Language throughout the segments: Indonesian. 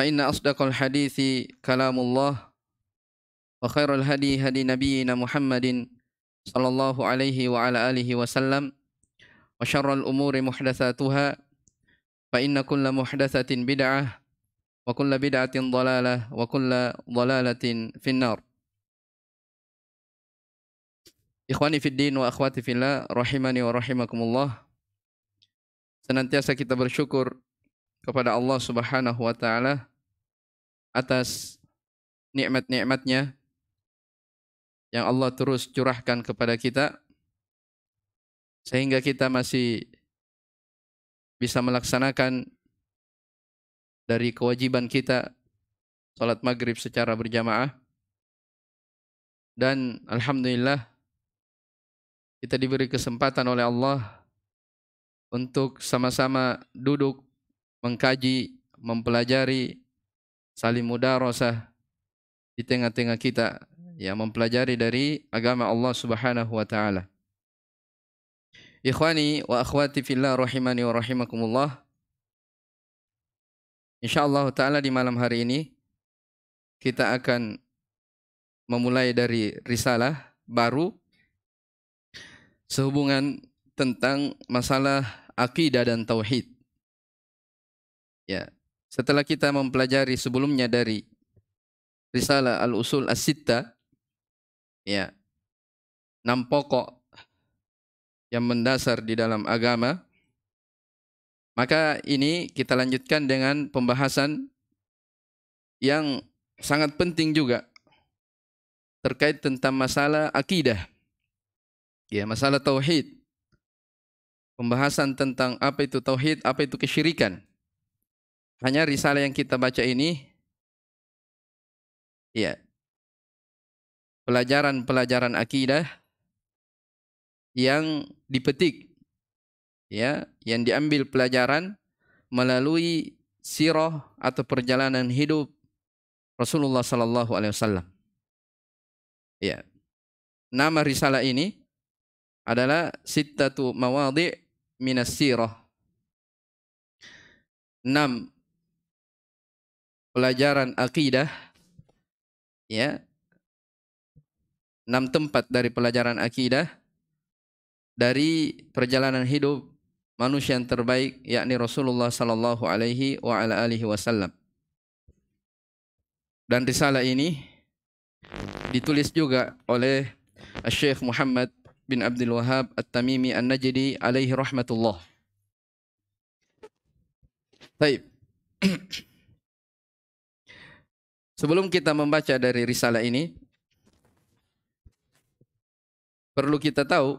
فإن أصدق الحديث كلام الله وخير الهدي هدي نبينا محمد صلى الله عليه وعلى آله وسلم وشر الأمور محدثاتها فإن كل محدثة بدعة وكل بدعة ضلالة وكل ضلالة في النار Ikhwani في din wa akhwati الله rahimani wa rahimakumullah. Senantiasa kita bersyukur kepada Allah Subhanahu wa taala atas nikmat-nikmatnya yang Allah terus curahkan kepada kita sehingga kita masih bisa melaksanakan dari kewajiban kita salat maghrib secara berjamaah dan alhamdulillah kita diberi kesempatan oleh Allah untuk sama-sama duduk mengkaji, mempelajari saling mudarosah di tengah-tengah kita yang mempelajari dari agama Allah Subhanahu wa taala. Ikhwani wa akhwati fillah rahimani wa rahimakumullah. Insyaallah taala di malam hari ini kita akan memulai dari risalah baru sehubungan tentang masalah akidah dan tauhid. Ya, setelah kita mempelajari sebelumnya dari Risalah Al-Usul As-Sitta, ya, enam pokok yang mendasar di dalam agama, maka ini kita lanjutkan dengan pembahasan yang sangat penting juga terkait tentang masalah akidah. Ya, masalah tauhid. Pembahasan tentang apa itu tauhid, apa itu kesyirikan. Hanya risalah yang kita baca ini ya pelajaran-pelajaran akidah yang dipetik ya yang diambil pelajaran melalui sirah atau perjalanan hidup Rasulullah sallallahu alaihi wasallam. Ya. Nama risalah ini adalah sittatu mawadhi' minas sirah. 6 pelajaran akidah ya enam tempat dari pelajaran akidah dari perjalanan hidup manusia yang terbaik yakni Rasulullah sallallahu alaihi wa ala alihi wasallam. Dan risalah ini ditulis juga oleh Syekh Muhammad bin Abdul Wahab At-Tamimi An-Najdi alaihi rahmatullah. Baik. Sebelum kita membaca dari risalah ini, perlu kita tahu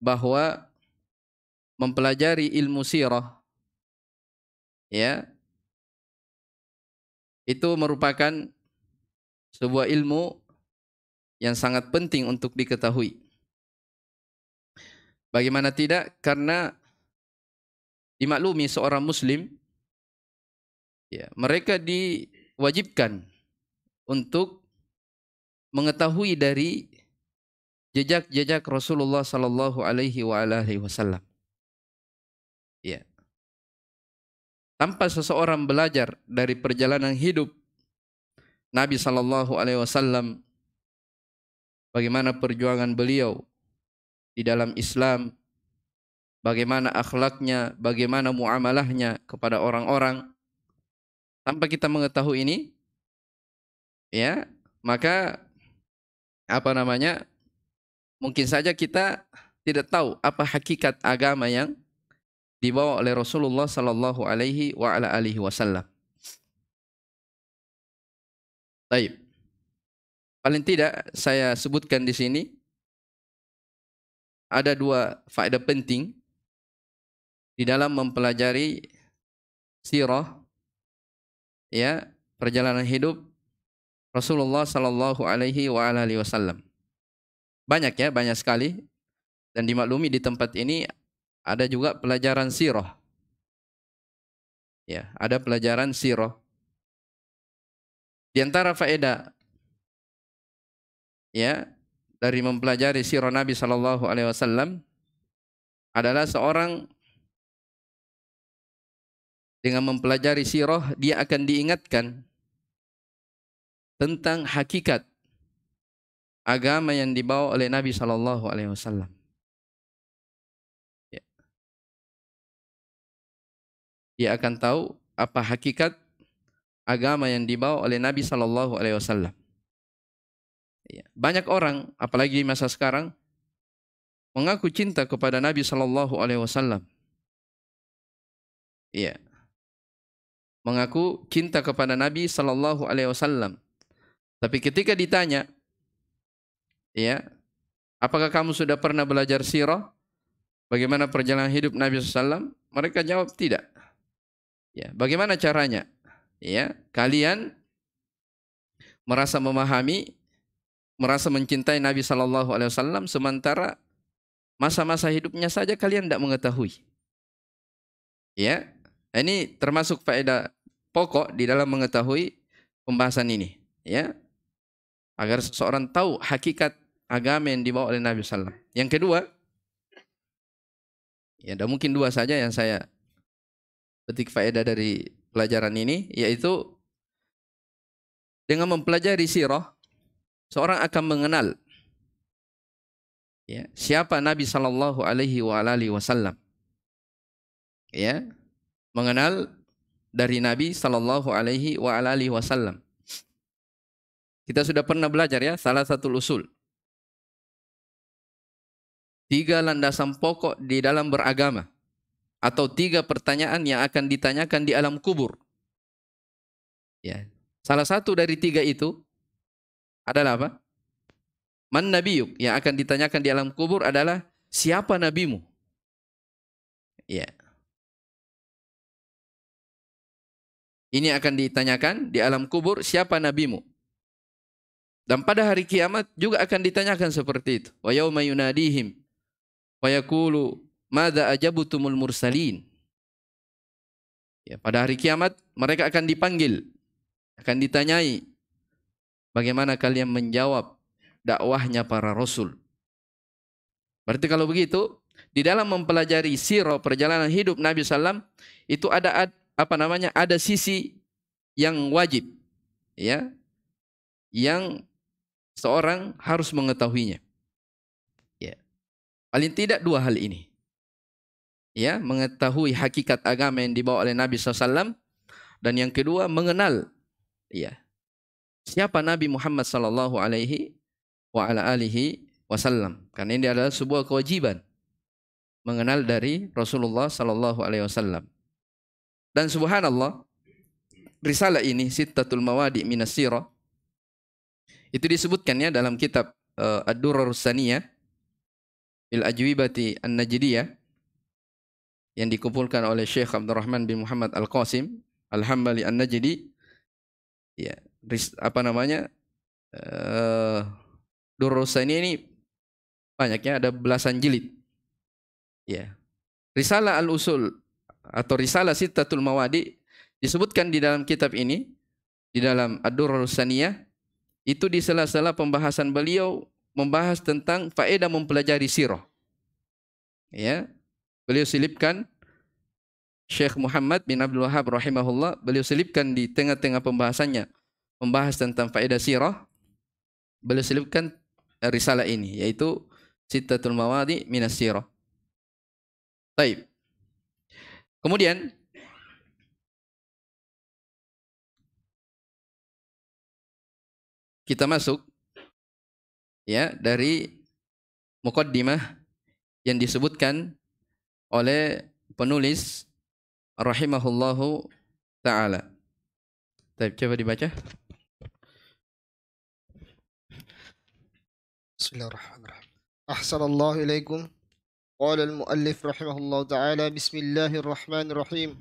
bahwa mempelajari ilmu sirah ya itu merupakan sebuah ilmu yang sangat penting untuk diketahui. Bagaimana tidak? Karena dimaklumi seorang muslim ya, mereka diwajibkan untuk mengetahui dari jejak-jejak Rasulullah sallallahu alaihi wasallam. Ya. Tanpa seseorang belajar dari perjalanan hidup Nabi sallallahu alaihi wasallam bagaimana perjuangan beliau di dalam Islam, bagaimana akhlaknya, bagaimana muamalahnya kepada orang-orang tanpa kita mengetahui ini ya maka apa namanya mungkin saja kita tidak tahu apa hakikat agama yang dibawa oleh Rasulullah sallallahu alaihi wa ala alihi wasallam. Baik. Paling tidak saya sebutkan di sini ada dua faedah penting di dalam mempelajari sirah ya perjalanan hidup Rasulullah Shallallahu Alaihi Wasallam. Banyak ya, banyak sekali. Dan dimaklumi di tempat ini ada juga pelajaran sirah. Ya, ada pelajaran sirah. Di antara faedah ya dari mempelajari sirah Nabi Shallallahu Alaihi Wasallam adalah seorang dengan mempelajari sirah dia akan diingatkan tentang hakikat agama yang dibawa oleh Nabi sallallahu alaihi wasallam. Ya. Dia akan tahu apa hakikat agama yang dibawa oleh Nabi sallallahu alaihi wasallam. Ya. Banyak orang, apalagi di masa sekarang, mengaku cinta kepada Nabi sallallahu alaihi wasallam. Iya mengaku cinta kepada Nabi Shallallahu Alaihi Wasallam. Tapi ketika ditanya, ya, apakah kamu sudah pernah belajar sirah? Bagaimana perjalanan hidup Nabi wasallam, Mereka jawab tidak. Ya, bagaimana caranya? Ya, kalian merasa memahami, merasa mencintai Nabi Shallallahu Alaihi Wasallam, sementara masa-masa hidupnya saja kalian tidak mengetahui. Ya, Nah, ini termasuk faedah pokok di dalam mengetahui pembahasan ini, ya. Agar seseorang tahu hakikat agama yang dibawa oleh Nabi Sallam. Yang kedua, ya ada mungkin dua saja yang saya petik faedah dari pelajaran ini yaitu dengan mempelajari sirah seorang akan mengenal ya siapa Nabi sallallahu alaihi wasallam ya mengenal dari Nabi Shallallahu Alaihi Wasallam. Kita sudah pernah belajar ya salah satu usul. Tiga landasan pokok di dalam beragama atau tiga pertanyaan yang akan ditanyakan di alam kubur. Ya, salah satu dari tiga itu adalah apa? Man nabiyuk yang akan ditanyakan di alam kubur adalah siapa nabimu? Ya. Ini akan ditanyakan di alam kubur siapa nabimu. Dan pada hari kiamat juga akan ditanyakan seperti itu. Wa yauma yunadihim wa yaqulu madza ajabutumul mursalin. Ya, pada hari kiamat mereka akan dipanggil, akan ditanyai bagaimana kalian menjawab dakwahnya para rasul. Berarti kalau begitu, di dalam mempelajari siro perjalanan hidup Nabi SAW, itu ada apa namanya ada sisi yang wajib ya yang seorang harus mengetahuinya ya paling tidak dua hal ini ya mengetahui hakikat agama yang dibawa oleh Nabi SAW dan yang kedua mengenal ya siapa Nabi Muhammad saw alaihi wasallam karena ini adalah sebuah kewajiban mengenal dari Rasulullah sallallahu alaihi wasallam dan subhanallah, risalah ini Sittatul Mawadi minas sirah itu disebutkannya dalam kitab uh, eh, Ad-Durarus Saniyah Il Ajwibati An-Najdiyah yang dikumpulkan oleh Syekh Abdurrahman bin Muhammad Al-Qasim Al-Hambali An-Najdi ya ris, apa namanya uh, eh, Durarus Saniyah ini banyaknya ada belasan jilid ya Risalah Al-Usul atau risalah Sittatul Mawadi disebutkan di dalam kitab ini di dalam Ad-Durrul itu di sela-sela pembahasan beliau membahas tentang faedah mempelajari sirah. Ya. Beliau selipkan Syekh Muhammad bin Abdul Wahab rahimahullah, beliau selipkan di tengah-tengah pembahasannya membahas tentang faedah sirah. Beliau selipkan eh, risalah ini yaitu Sittatul Mawadi minas sirah. Baik. Kemudian kita masuk ya dari mukaddimah yang disebutkan oleh penulis rahimahullahu taala. Coba dibaca. Bismillahirrahmanirrahim. Ahsanallahu ilaikum قال المؤلف رحمه الله تعالى بسم الله الرحمن الرحيم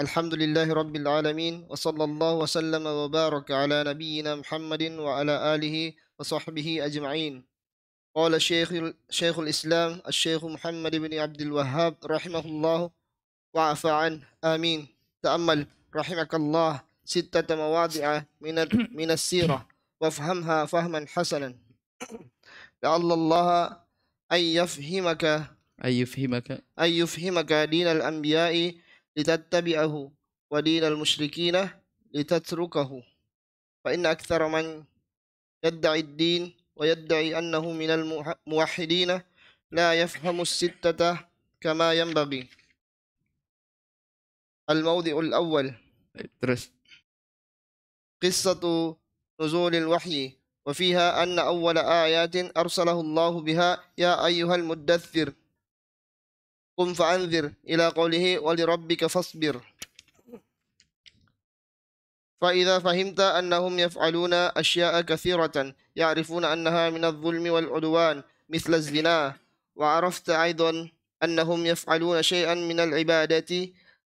الحمد لله رب العالمين وصلى الله وسلم وبارك على نبينا محمد وعلى آله وصحبه أجمعين قال الشيخ شيخ الإسلام الشيخ محمد بن عبد الوهاب رحمه الله وعفى عنه آمين تأمل رحمك الله ستة مواضع من من السيرة وافهمها فهما حسنا لعل الله أن يفهمك أن يفهمك أن يفهمك دين الأنبياء لتتبعه ودين المشركين لتتركه فإن أكثر من يدعي الدين ويدعي أنه من الموحدين لا يفهم الستة كما ينبغي الموضع الأول قصة نزول الوحي وفيها أن أول آيات أرسله الله بها يا أيها المدثر قم فأنذر إلى قوله ولربك فاصبر فإذا فهمت أنهم يفعلون أشياء كثيرة يعرفون أنها من الظلم والعدوان مثل الزنا وعرفت أيضا أنهم يفعلون شيئا من العبادة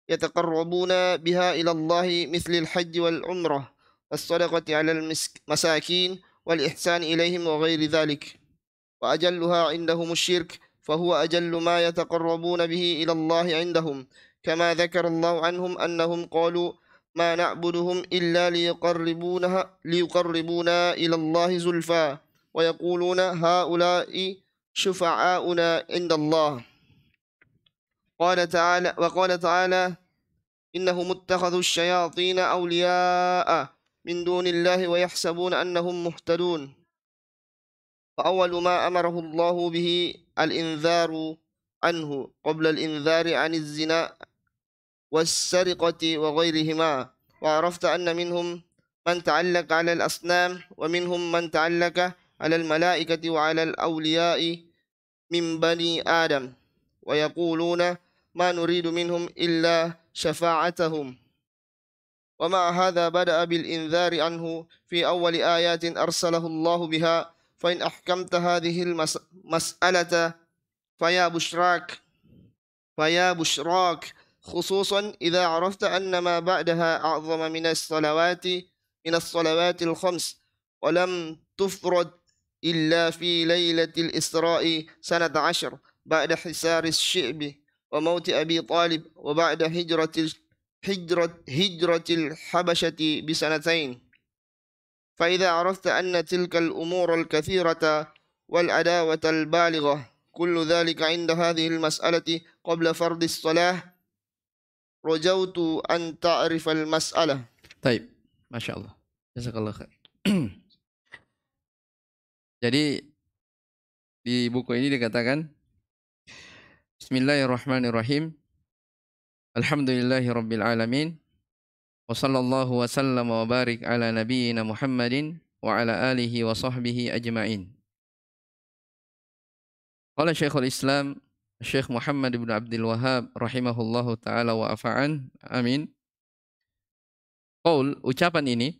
يتقربون بها إلى الله مثل الحج والعمرة والصدقة على المساكين والإحسان إليهم وغير ذلك وأجلها عندهم الشرك فهو أجل ما يتقربون به إلى الله عندهم كما ذكر الله عنهم أنهم قالوا ما نعبدهم إلا ليقربونها ليقربونا إلى الله زلفى ويقولون هؤلاء شفعاؤنا عند الله قال تعالى وقال تعالى إنهم اتخذوا الشياطين أولياء من دون الله ويحسبون أنهم مهتدون فأول ما أمره الله به الإنذار عنه قبل الإنذار عن الزنا والسرقة وغيرهما وعرفت أن منهم من تعلق على الأصنام ومنهم من تعلق على الملائكة وعلى الأولياء من بني آدم ويقولون ما نريد منهم إلا شفاعتهم ومع هذا بدأ بالإنذار عنه في أول آيات أرسله الله بها فإن أحكمت هذه المسألة فيا بشراك فيا بشراك خصوصا إذا عرفت أن ما بعدها أعظم من الصلوات من الصلوات الخمس ولم تفرد إلا في ليلة الإسراء سنة عشر بعد حسار الشعب وموت أبي طالب وبعد هجرة هجرة هجرة الحبشة بسنتين فإذا عرفت أن تلك الأمور الكثيرة والعداوة البالغة كل ذلك عند هذه المسألة قبل فرض الصلاة رجوت أن تعرف المسألة طيب ما شاء الله جزاك الله خير Jadi di buku ini dikatakan Bismillahirrahmanirrahim Alhamdulillahi Rabbil Alamin Wa sallallahu wa ala nabiyyina Muhammadin wa ala alihi wa sahbihi ajma'in. Qala Syekhul Islam Syekh Muhammad bin Abdul Wahab rahimahullahu taala wa afa'an. Amin. Qaul ucapan ini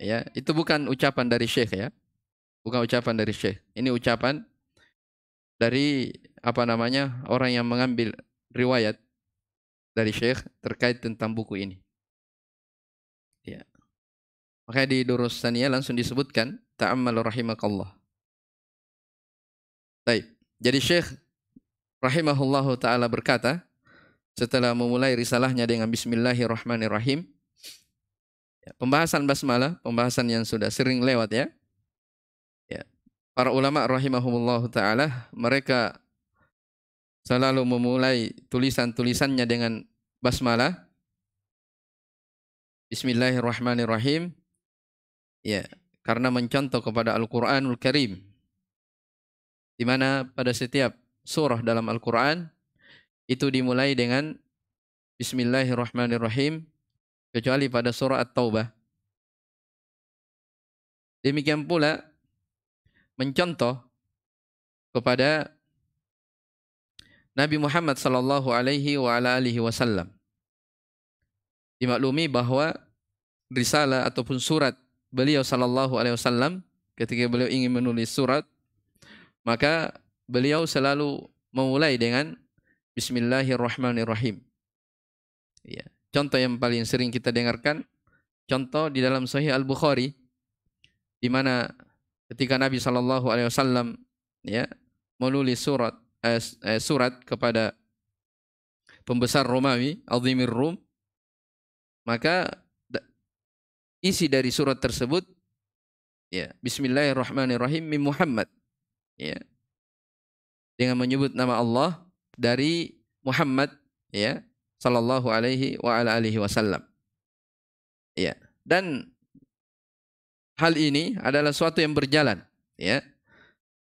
ya, itu bukan ucapan dari Syekh ya. Bukan ucapan dari Syekh. Ini ucapan dari apa namanya? orang yang mengambil riwayat dari Syekh terkait tentang buku ini. Makanya di Durus Tania langsung disebutkan ta'ammalu rahimakallah. Baik. Jadi Syekh rahimahullahu taala berkata setelah memulai risalahnya dengan bismillahirrahmanirrahim ya, pembahasan basmalah, pembahasan yang sudah sering lewat ya. Ya. Para ulama rahimahumullahu taala mereka selalu memulai tulisan-tulisannya dengan basmalah Bismillahirrahmanirrahim. Ya, karena mencontoh kepada Al-Qur'anul Karim. Di mana pada setiap surah dalam Al-Qur'an itu dimulai dengan bismillahirrahmanirrahim kecuali pada surah At-Taubah. Demikian pula mencontoh kepada Nabi Muhammad sallallahu alaihi wa ala alihi wasallam. Dimaklumi bahwa risalah ataupun surat beliau sallallahu alaihi wasallam ketika beliau ingin menulis surat maka beliau selalu memulai dengan bismillahirrahmanirrahim. Ya. Contoh yang paling sering kita dengarkan contoh di dalam Sahih Al-Bukhari di mana ketika Nabi sallallahu alaihi wasallam ya menulis surat eh, eh, surat kepada pembesar Romawi Azimir Rum maka isi dari surat tersebut ya bismillahirrahmanirrahim min Muhammad ya dengan menyebut nama Allah dari Muhammad ya sallallahu alaihi wa ala alihi wasallam ya dan hal ini adalah suatu yang berjalan ya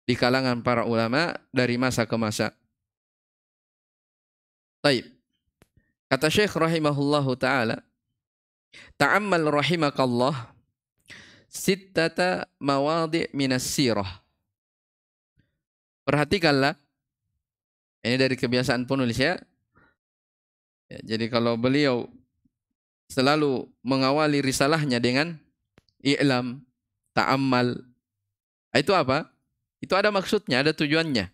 di kalangan para ulama dari masa ke masa Taib. Kata Syekh rahimahullahu taala, Ta'ammal rahimakallah sittata mawadi' minas sirah. Perhatikanlah. Ini dari kebiasaan penulis ya. ya jadi kalau beliau selalu mengawali risalahnya dengan i'lam, ta'ammal. Itu apa? Itu ada maksudnya, ada tujuannya.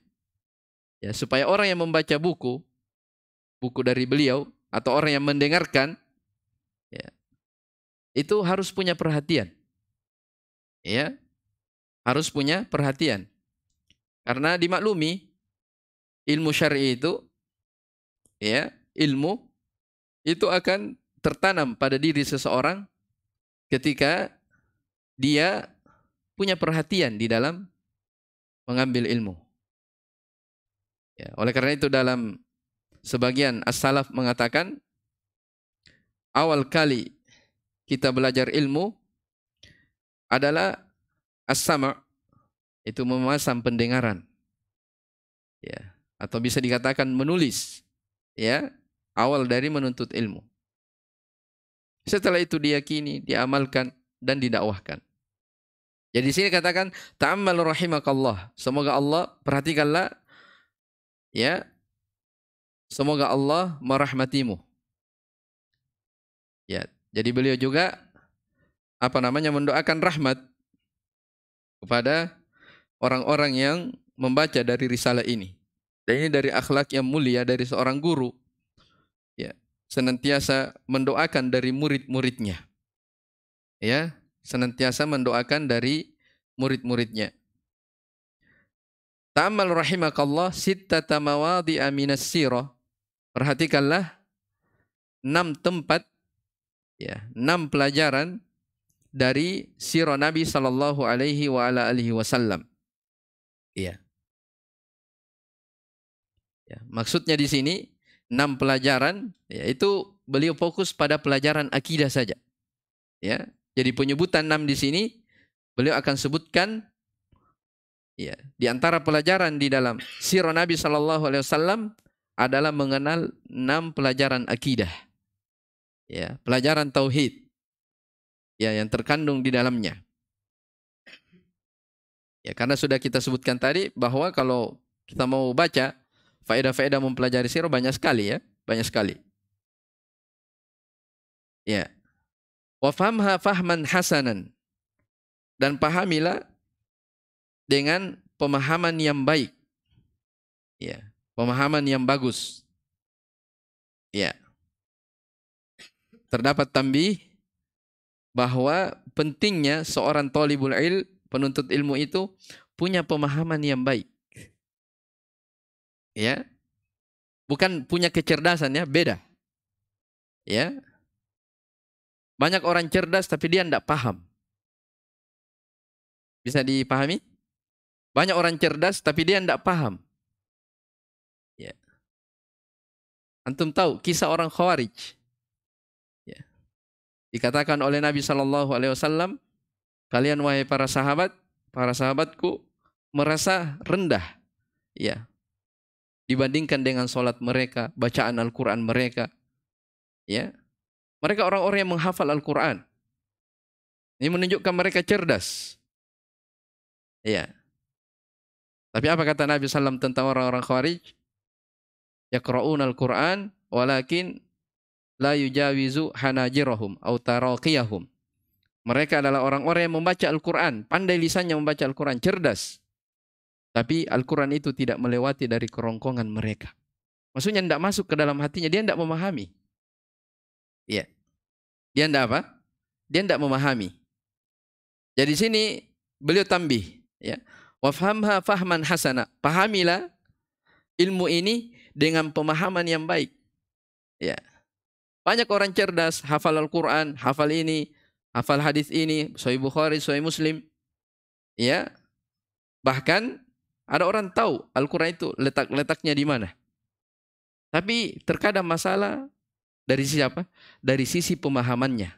Ya, supaya orang yang membaca buku, buku dari beliau, atau orang yang mendengarkan, ya, itu harus punya perhatian. Ya. Harus punya perhatian. Karena dimaklumi ilmu syar'i itu ya, ilmu itu akan tertanam pada diri seseorang ketika dia punya perhatian di dalam mengambil ilmu. Ya, oleh karena itu dalam sebagian as-salaf mengatakan awal kali kita belajar ilmu adalah as itu memasang pendengaran. Ya, atau bisa dikatakan menulis. Ya, awal dari menuntut ilmu. Setelah itu diyakini, diamalkan dan didakwahkan. Jadi ya, sini katakan ta'ammal rahimakallah. Semoga Allah perhatikanlah ya. Semoga Allah merahmatimu. Ya, jadi beliau juga apa namanya mendoakan rahmat kepada orang-orang yang membaca dari risalah ini. Dan ini dari akhlak yang mulia dari seorang guru. Ya, senantiasa mendoakan dari murid-muridnya. Ya, senantiasa mendoakan dari murid-muridnya. Ta'mal rahimakallah sittata mawadhi'a minas sirah. Perhatikanlah enam tempat ya, enam pelajaran dari siro Nabi Shallallahu alaihi wa ala alihi wasallam. Iya. Ya, maksudnya di sini enam pelajaran yaitu beliau fokus pada pelajaran akidah saja. Ya. Jadi penyebutan enam di sini beliau akan sebutkan ya, di antara pelajaran di dalam siro Nabi Shallallahu alaihi wasallam adalah mengenal enam pelajaran akidah ya pelajaran tauhid ya yang terkandung di dalamnya ya karena sudah kita sebutkan tadi bahwa kalau kita mau baca faedah-faedah mempelajari sirah banyak sekali ya banyak sekali ya wa fahman hasanan dan pahamilah dengan pemahaman yang baik ya pemahaman yang bagus ya terdapat tambih bahwa pentingnya seorang tolibul il, penuntut ilmu itu punya pemahaman yang baik. Ya. Bukan punya kecerdasan ya, beda. Ya. Banyak orang cerdas tapi dia tidak paham. Bisa dipahami? Banyak orang cerdas tapi dia tidak paham. Ya. Antum tahu kisah orang Khawarij. Dikatakan oleh Nabi Shallallahu Alaihi Wasallam, kalian wahai para sahabat, para sahabatku merasa rendah, ya, dibandingkan dengan sholat mereka, bacaan Al-Quran mereka, ya, mereka orang-orang yang menghafal Al-Quran. Ini menunjukkan mereka cerdas, ya. Tapi apa kata Nabi Sallam tentang orang-orang Khawarij? Yaqra'un Al-Quran, walakin la yujawizu hanajirahum atau Mereka adalah orang-orang yang membaca Al-Quran, pandai lisannya membaca Al-Quran, cerdas. Tapi Al-Quran itu tidak melewati dari kerongkongan mereka. Maksudnya tidak masuk ke dalam hatinya, dia tidak memahami. Iya. Dia tidak apa? Dia tidak memahami. Jadi sini beliau tambih. Ya. Wafhamha fahman hasana. Pahamilah ilmu ini dengan pemahaman yang baik. Ya. Banyak orang cerdas, hafal Al-Quran, hafal ini, hafal hadis ini, Sahih Bukhari, Sahih Muslim. Ya, bahkan ada orang tahu Al-Quran itu letak-letaknya di mana. Tapi terkadang masalah dari siapa Dari sisi pemahamannya.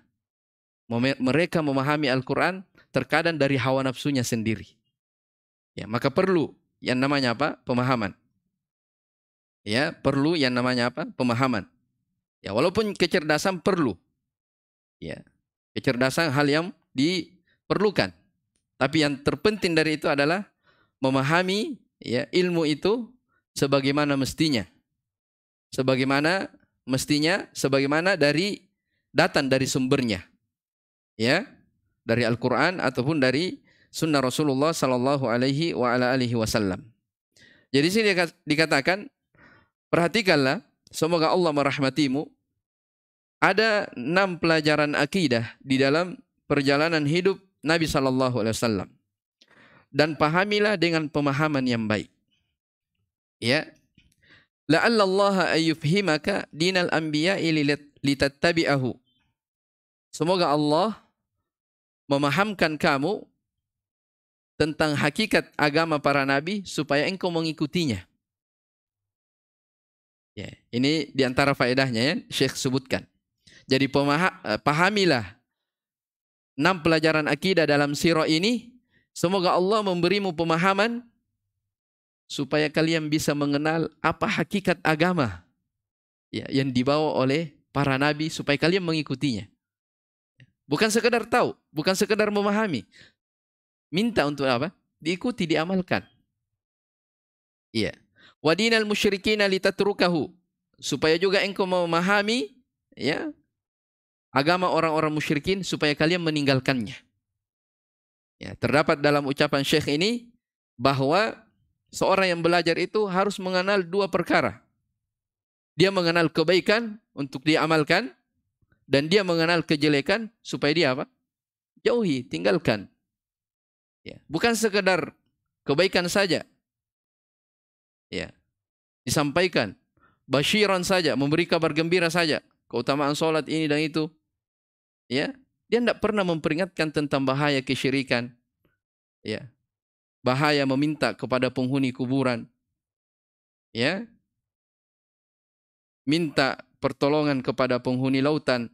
Mereka memahami Al-Quran terkadang dari hawa nafsunya sendiri. Ya, maka perlu yang namanya apa? Pemahaman. Ya, perlu yang namanya apa? Pemahaman. Ya, walaupun kecerdasan perlu. Ya. Kecerdasan hal yang diperlukan. Tapi yang terpenting dari itu adalah memahami ya ilmu itu sebagaimana mestinya. Sebagaimana mestinya, sebagaimana dari datang dari sumbernya. Ya, dari Al-Qur'an ataupun dari sunnah Rasulullah sallallahu alaihi wasallam. Jadi sini dikatakan perhatikanlah Semoga Allah merahmatimu. Ada enam pelajaran akidah di dalam perjalanan hidup Nabi Shallallahu Alaihi Wasallam. Dan pahamilah dengan pemahaman yang baik. Ya, la'alla Allah ayyufhimaka dinal anbiya'i litattabi'ahu. Semoga Allah memahamkan kamu tentang hakikat agama para nabi supaya engkau mengikutinya. Ya, ini antara faedahnya ya, Syekh sebutkan. Jadi eh, pahamilah enam pelajaran akidah dalam sirah ini. Semoga Allah memberimu pemahaman supaya kalian bisa mengenal apa hakikat agama ya, yang dibawa oleh para nabi supaya kalian mengikutinya. Bukan sekedar tahu, bukan sekedar memahami. Minta untuk apa? Diikuti, diamalkan. Iya. Yeah wadinal musyrikin litatrukahu supaya juga engkau mau memahami ya agama orang-orang musyrikin supaya kalian meninggalkannya. Ya, terdapat dalam ucapan Syekh ini bahwa seorang yang belajar itu harus mengenal dua perkara. Dia mengenal kebaikan untuk diamalkan dan dia mengenal kejelekan supaya dia apa? Jauhi, tinggalkan. Ya, bukan sekedar kebaikan saja, Ya. Disampaikan. Basyiran saja, memberi kabar gembira saja. Keutamaan sholat ini dan itu. Ya. Dia tidak pernah memperingatkan tentang bahaya kesyirikan. Ya. Bahaya meminta kepada penghuni kuburan. Ya. Minta pertolongan kepada penghuni lautan.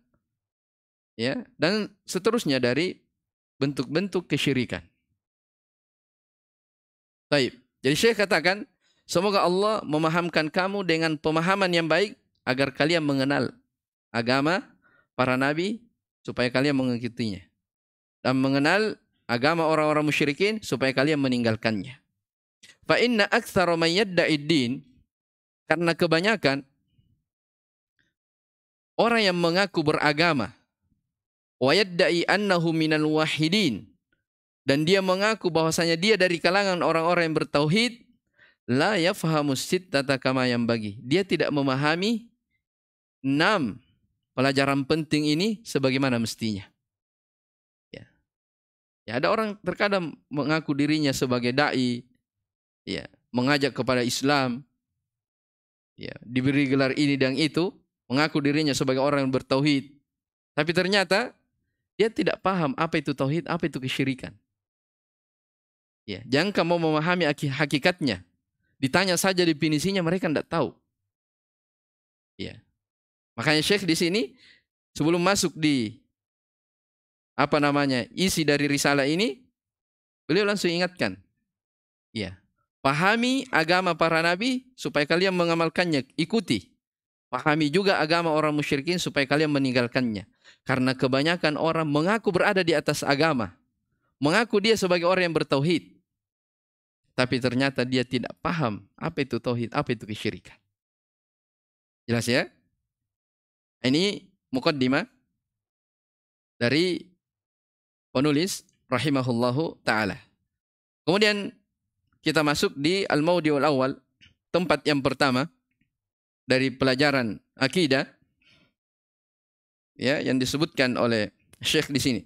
Ya, dan seterusnya dari bentuk-bentuk kesyirikan. Baik. Jadi saya katakan Semoga Allah memahamkan kamu dengan pemahaman yang baik agar kalian mengenal agama para nabi supaya kalian mengikutinya dan mengenal agama orang-orang musyrikin supaya kalian meninggalkannya. Fa inna aktsara may din karena kebanyakan orang yang mengaku beragama wa yad'i annahu minal wahidin dan dia mengaku bahwasanya dia dari kalangan orang-orang yang bertauhid la yafhamu sittata kama yang bagi. Dia tidak memahami enam pelajaran penting ini sebagaimana mestinya. Ya. ya ada orang terkadang mengaku dirinya sebagai dai, ya, mengajak kepada Islam, ya, diberi gelar ini dan itu, mengaku dirinya sebagai orang yang bertauhid. Tapi ternyata dia tidak paham apa itu tauhid, apa itu kesyirikan. Ya, jangan kamu memahami hakikatnya. Ditanya saja definisinya mereka tidak tahu. Ya. Makanya Syekh di sini sebelum masuk di apa namanya isi dari risalah ini, beliau langsung ingatkan. Ya. Pahami agama para nabi supaya kalian mengamalkannya, ikuti. Pahami juga agama orang musyrikin supaya kalian meninggalkannya. Karena kebanyakan orang mengaku berada di atas agama. Mengaku dia sebagai orang yang bertauhid. Tapi ternyata dia tidak paham apa itu tauhid, apa itu kesyirikan. Jelas ya? Ini mukaddimah dari penulis rahimahullahu taala. Kemudian kita masuk di al-maudiul awal, tempat yang pertama dari pelajaran akidah ya yang disebutkan oleh Syekh di sini.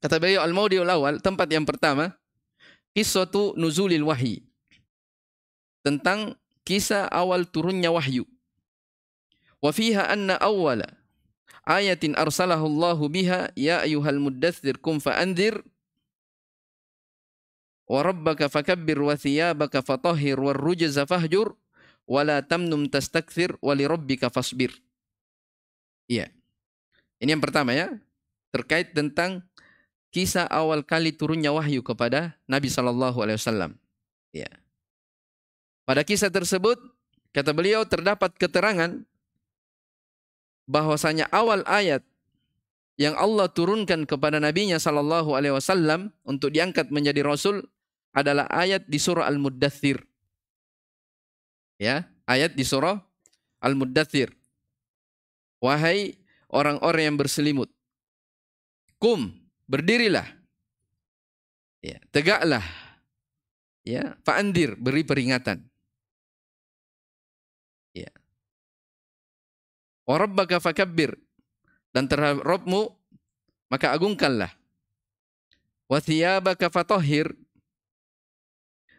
Kata beliau al-maudiul awal, tempat yang pertama Kisatu nuzulil wahyi. Tentang kisah awal turunnya wahyu. Wa fiha anna awwala ayatin arsalahu Allahu biha ya ayyuhal muddathir kum anzir wa rabbaka fakabbir wa thiyabaka fatahhir war rujza fahjur wa la tamnum tastakthir wa li rabbika fasbir. Iya. Ini yang pertama ya, terkait tentang kisah awal kali turunnya wahyu kepada Nabi Shallallahu Alaihi Wasallam. Ya. Pada kisah tersebut kata beliau terdapat keterangan bahwasanya awal ayat yang Allah turunkan kepada nabinya sallallahu alaihi wasallam untuk diangkat menjadi rasul adalah ayat di surah Al-Muddathir. Ya, ayat di surah Al-Muddathir. Wahai orang-orang yang berselimut. Kum berdirilah. Ya, tegaklah. Ya, fa'andir, beri peringatan. Ya. Wa rabbaka fakabbir. Dan terhadap Rabbmu, maka agungkanlah. Wa thiyabaka fatahhir.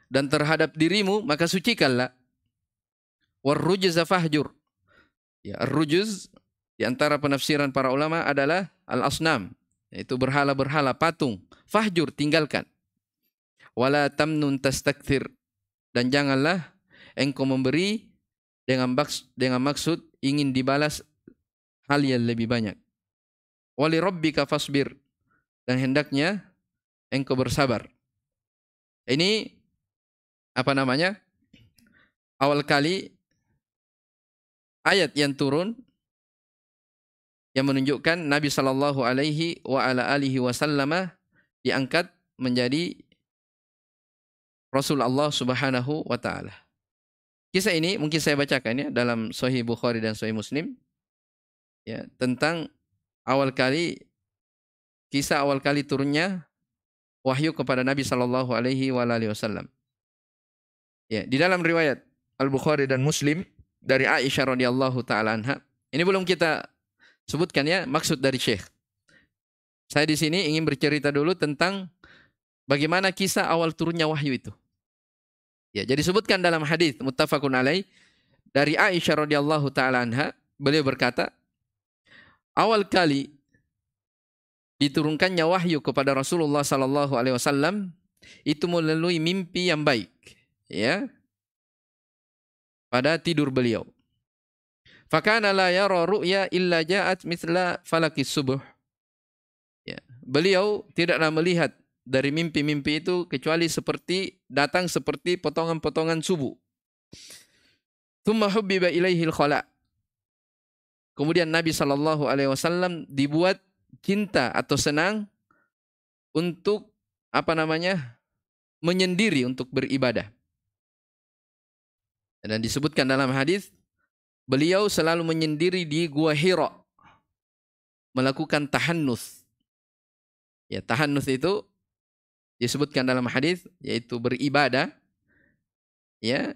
Dan terhadap dirimu, maka sucikanlah. Wa rujza fahjur. Ya, rujuz di antara penafsiran para ulama adalah al-asnam, yaitu berhala-berhala patung. Fahjur tinggalkan. Wala tamnun tastakthir. Dan janganlah engkau memberi dengan maksud, dengan maksud ingin dibalas hal yang lebih banyak. Wali rabbika fasbir. Dan hendaknya engkau bersabar. Ini apa namanya? Awal kali ayat yang turun yang menunjukkan Nabi Shallallahu Alaihi wa ala alihi wasallam diangkat menjadi Rasul Allah Subhanahu wa taala. Kisah ini mungkin saya bacakan ya dalam Sahih Bukhari dan Sahih Muslim ya tentang awal kali kisah awal kali turunnya wahyu kepada Nabi Shallallahu alaihi wasallam. Ya, di dalam riwayat Al-Bukhari dan Muslim dari Aisyah radhiyallahu taala anha. Ini belum kita sebutkan ya maksud dari Syekh. Saya di sini ingin bercerita dulu tentang bagaimana kisah awal turunnya wahyu itu. Ya, jadi sebutkan dalam hadis muttafaqun alaih dari Aisyah radhiyallahu taala anha, beliau berkata, awal kali diturunkannya wahyu kepada Rasulullah sallallahu alaihi wasallam itu melalui mimpi yang baik, ya. Pada tidur beliau. Fakana la yara ru'ya illa ja'at mithla falaki subuh. Ya. Beliau tidaklah melihat dari mimpi-mimpi itu kecuali seperti datang seperti potongan-potongan subuh. Thumma hubbiba al khala. Kemudian Nabi sallallahu alaihi wasallam dibuat cinta atau senang untuk apa namanya? menyendiri untuk beribadah. Dan disebutkan dalam hadis Beliau selalu menyendiri di Gua Hira melakukan tahannus. Ya, tahannus itu disebutkan dalam hadis yaitu beribadah ya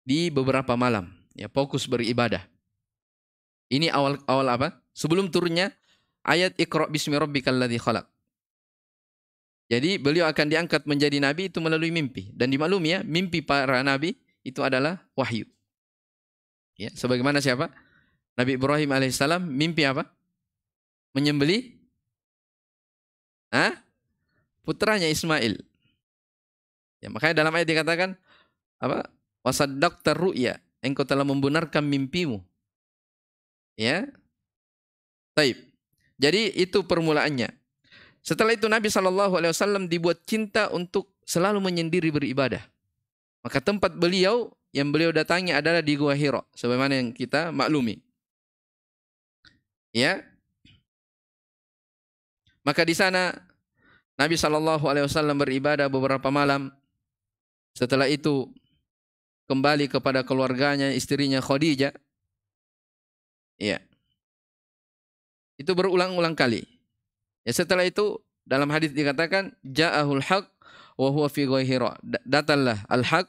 di beberapa malam, ya fokus beribadah. Ini awal awal apa? Sebelum turunnya ayat Iqra bismi rabbikal ladzi khalaq. Jadi beliau akan diangkat menjadi nabi itu melalui mimpi dan dimaklumi ya, mimpi para nabi itu adalah wahyu. Ya, sebagaimana siapa? Nabi Ibrahim alaihissalam mimpi apa? Menyembeli Hah? putranya Ismail. Ya, makanya dalam ayat dikatakan apa? dokter ruya Engkau telah membenarkan mimpimu. Ya. Taib. Jadi itu permulaannya. Setelah itu Nabi Shallallahu Alaihi Wasallam dibuat cinta untuk selalu menyendiri beribadah. Maka tempat beliau yang beliau datangi adalah di Gua Hiro, sebagaimana yang kita maklumi. Ya. Maka di sana Nabi Shallallahu alaihi wasallam beribadah beberapa malam. Setelah itu kembali kepada keluarganya, istrinya Khadijah. Ya. Itu berulang-ulang kali. Ya, setelah itu dalam hadis dikatakan ja'ahul haq wa huwa fi Datanglah al-haq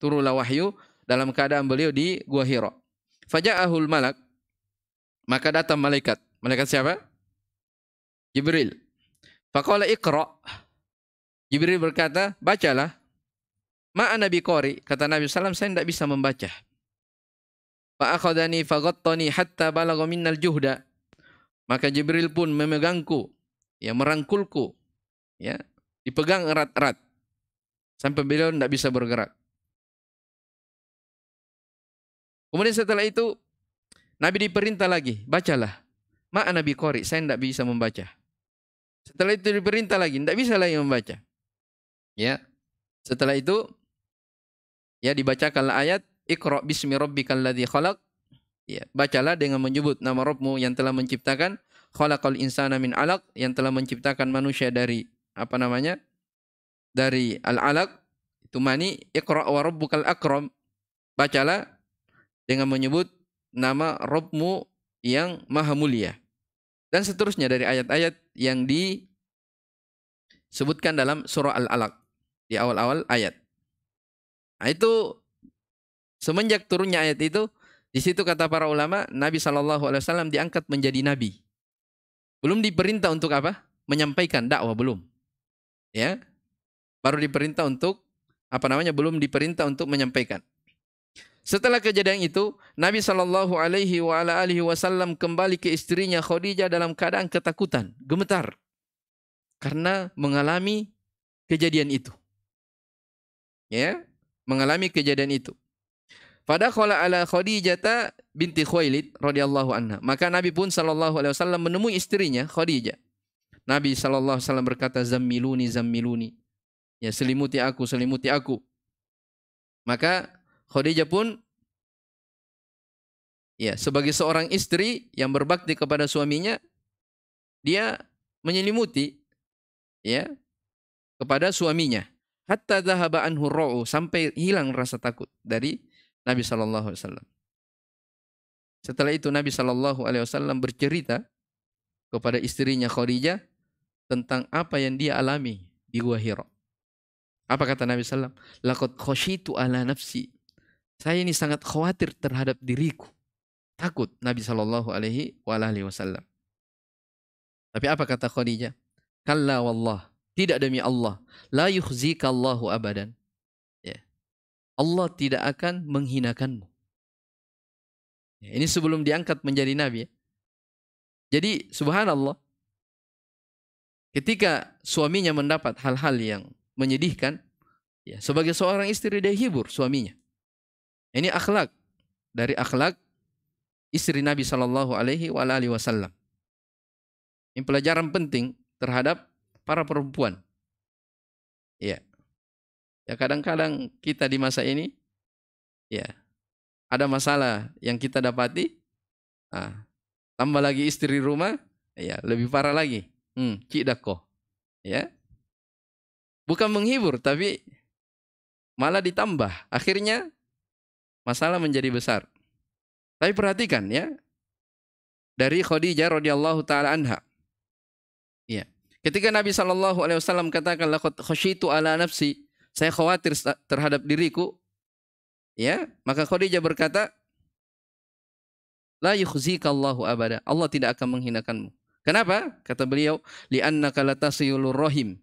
turunlah wahyu dalam keadaan beliau di Gua Hira. Faja'ahul malak, maka datang malaikat. Malaikat siapa? Jibril. Faqala ikra. Jibril berkata, bacalah. Ma'a Nabi Qori, kata Nabi SAW, saya tidak bisa membaca. Fa'akhadani faghattani hatta balagha minnal juhda. Maka Jibril pun memegangku, ya merangkulku, ya dipegang erat-erat sampai beliau tidak bisa bergerak. Kemudian setelah itu Nabi diperintah lagi, bacalah. Ma'a Nabi Qori, saya tidak bisa membaca. Setelah itu diperintah lagi, tidak bisa lagi membaca. Ya. Setelah itu ya dibacakanlah ayat Iqra bismi rabbikal ladzi khalaq. Ya, bacalah dengan menyebut nama Rabbmu yang telah menciptakan khalaqal insana min alaq yang telah menciptakan manusia dari apa namanya? dari al-alaq itu mani Iqra wa rabbukal akram. Bacalah dengan menyebut nama Robmu yang maha mulia. Dan seterusnya dari ayat-ayat yang disebutkan dalam surah Al-Alaq di awal-awal ayat. Nah, itu semenjak turunnya ayat itu di situ kata para ulama Nabi Shallallahu Alaihi Wasallam diangkat menjadi nabi. Belum diperintah untuk apa? Menyampaikan dakwah belum. Ya, baru diperintah untuk apa namanya? Belum diperintah untuk menyampaikan. Setelah kejadian itu, Nabi Shallallahu Alaihi Wasallam kembali ke istrinya Khadijah dalam keadaan ketakutan, gemetar, karena mengalami kejadian itu. Ya, mengalami kejadian itu. Pada khala ala Khadijah binti Khuwailid radhiyallahu anha. Maka Nabi pun sallallahu alaihi wasallam menemui istrinya Khadijah. Nabi sallallahu alaihi wasallam berkata zammiluni zammiluni. Ya selimuti aku, selimuti aku. Maka Khadijah pun ya sebagai seorang istri yang berbakti kepada suaminya dia menyelimuti ya kepada suaminya hatta dhahaba anhu ra'u sampai hilang rasa takut dari Nabi sallallahu alaihi wasallam. Setelah itu Nabi sallallahu alaihi wasallam bercerita kepada istrinya Khadijah tentang apa yang dia alami di Gua Hira. Apa kata Nabi sallam? Laqad khashitu ala nafsi saya ini sangat khawatir terhadap diriku. Takut Nabi Shallallahu Alaihi Wasallam. Tapi apa kata Khadijah? Kalla wallah. Tidak demi Allah. La yukhzika Allahu abadan. Ya. Allah tidak akan menghinakanmu. Ya, ini sebelum diangkat menjadi Nabi. Ya. Jadi subhanallah. Ketika suaminya mendapat hal-hal yang menyedihkan. Ya, sebagai seorang istri dia hibur suaminya. Ini akhlak dari akhlak istri Nabi Shallallahu Alaihi Wasallam. Ini pelajaran penting terhadap para perempuan. Ya, ya kadang-kadang kita di masa ini, ya ada masalah yang kita dapati, nah, tambah lagi istri rumah, ya lebih parah lagi. Hmm, cidako, ya bukan menghibur tapi malah ditambah. Akhirnya masalah menjadi besar. Tapi perhatikan ya, dari Khadijah radhiyallahu taala anha. Ya. Ketika Nabi Shallallahu alaihi wasallam katakan laqad khasyitu ala nafsi, saya khawatir terhadap diriku. Ya, maka Khadijah berkata, la yukhzika Allahu abada. Allah tidak akan menghinakanmu. Kenapa? Kata beliau, li'annaka latasyulur rahim.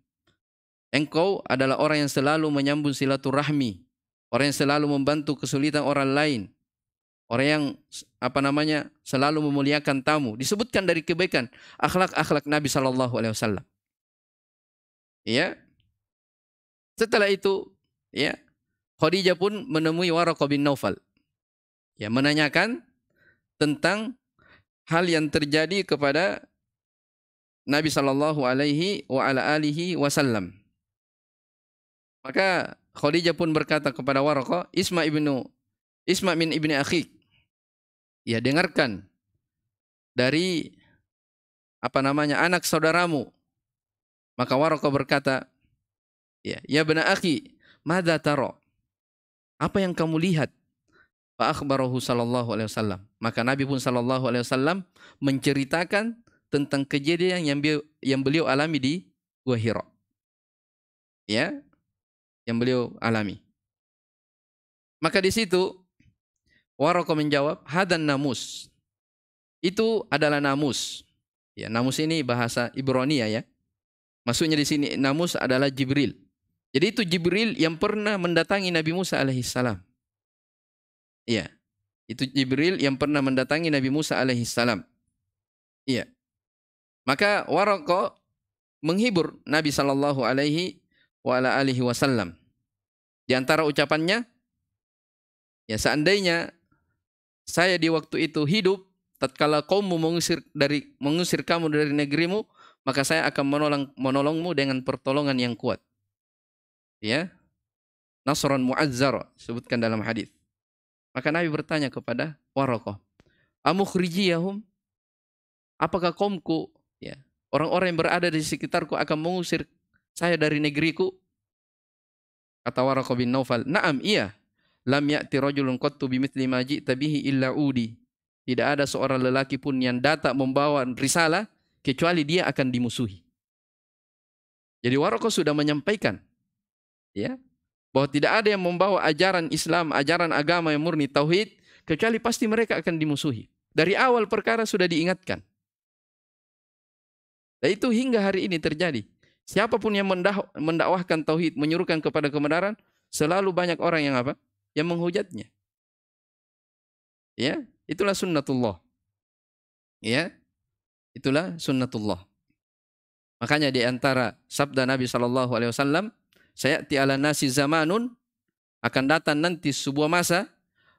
Engkau adalah orang yang selalu menyambung silaturahmi. Orang yang selalu membantu kesulitan orang lain. Orang yang apa namanya selalu memuliakan tamu. Disebutkan dari kebaikan akhlak-akhlak Nabi Shallallahu Alaihi Wasallam. Ya. Setelah itu, ya Khadijah pun menemui Waraqah bin Naufal. Ya, menanyakan tentang hal yang terjadi kepada Nabi Shallallahu Alaihi wa ala alihi Wasallam. Maka Khadijah pun berkata kepada Warqa, Isma ibnu Isma min ibni akhik. Ya dengarkan dari apa namanya anak saudaramu. Maka Warqa berkata, ya, ya bena akhi, madza taro? Apa yang kamu lihat? pak akhbarahu shallallahu alaihi wasallam. Maka Nabi pun shallallahu alaihi wasallam menceritakan tentang kejadian yang beliau, alami di Gua Hiro. Ya, yang beliau alami. Maka di situ Waroko menjawab, hadan namus. Itu adalah namus. Ya, namus ini bahasa Ibrani ya. Maksudnya di sini namus adalah Jibril. Jadi itu Jibril yang pernah mendatangi Nabi Musa alaihissalam. Iya. Itu Jibril yang pernah mendatangi Nabi Musa alaihissalam. Iya. Maka Waroko menghibur Nabi sallallahu alaihi wa ala alihi wasallam. Di antara ucapannya, ya seandainya saya di waktu itu hidup, tatkala kaummu mengusir dari mengusir kamu dari negerimu, maka saya akan menolong menolongmu dengan pertolongan yang kuat. Ya. Nasron Muazzar sebutkan dalam hadis. Maka Nabi bertanya kepada Warokoh, Amukhrijiyahum? Apakah kaumku, ya, orang-orang yang berada di sekitarku akan mengusir saya dari negeriku. Kata Waraqah bin Naufal, "Na'am, iya. Lam ya'ti rajulun qattu bimithli ma ji'ta bihi illa udi." Tidak ada seorang lelaki pun yang datang membawa risalah kecuali dia akan dimusuhi. Jadi Waraqah sudah menyampaikan ya, bahwa tidak ada yang membawa ajaran Islam, ajaran agama yang murni tauhid kecuali pasti mereka akan dimusuhi. Dari awal perkara sudah diingatkan. Dan itu hingga hari ini terjadi. Siapapun yang mendakwahkan tauhid, menyuruhkan kepada kebenaran, selalu banyak orang yang apa? Yang menghujatnya. Ya, itulah sunnatullah. Ya, itulah sunnatullah. Makanya di antara sabda Nabi Shallallahu Alaihi Wasallam, saya tiala nasi zamanun akan datang nanti sebuah masa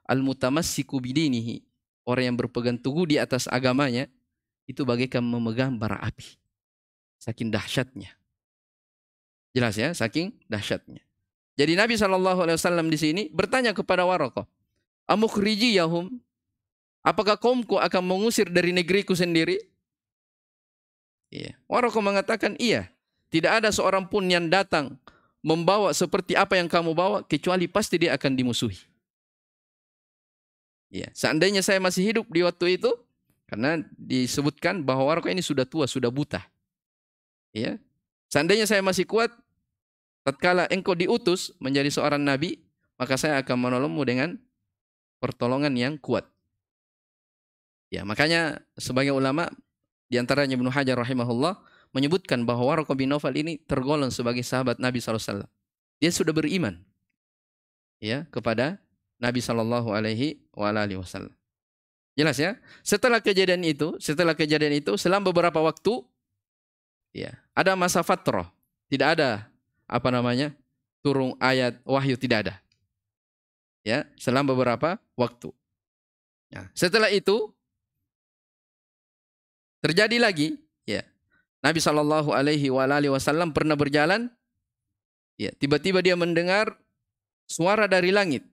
al mutamassiku bidinihi orang yang berpegang teguh di atas agamanya itu bagaikan memegang bara api saking dahsyatnya Jelas ya, saking dahsyatnya. Jadi Nabi SAW di sini bertanya kepada Warokoh, Amukriji yahum, apakah kaumku akan mengusir dari negeriku sendiri? Iya. Warokoh mengatakan, iya. Tidak ada seorang pun yang datang membawa seperti apa yang kamu bawa, kecuali pasti dia akan dimusuhi. Iya. Seandainya saya masih hidup di waktu itu, karena disebutkan bahwa Warokoh ini sudah tua, sudah buta. Iya. Seandainya saya masih kuat, Tatkala engkau diutus menjadi seorang nabi, maka saya akan menolongmu dengan pertolongan yang kuat. Ya, makanya sebagai ulama di antaranya Ibnu Hajar rahimahullah menyebutkan bahwa Warqah bin Nawfal ini tergolong sebagai sahabat Nabi SAW. Dia sudah beriman ya kepada Nabi Shallallahu Alaihi Wasallam. Jelas ya. Setelah kejadian itu, setelah kejadian itu, selama beberapa waktu, ya ada masa fatroh. Tidak ada apa namanya turun ayat wahyu tidak ada ya selama beberapa waktu ya. setelah itu terjadi lagi ya Nabi Shallallahu Alaihi Wasallam pernah berjalan ya tiba-tiba dia mendengar suara dari langit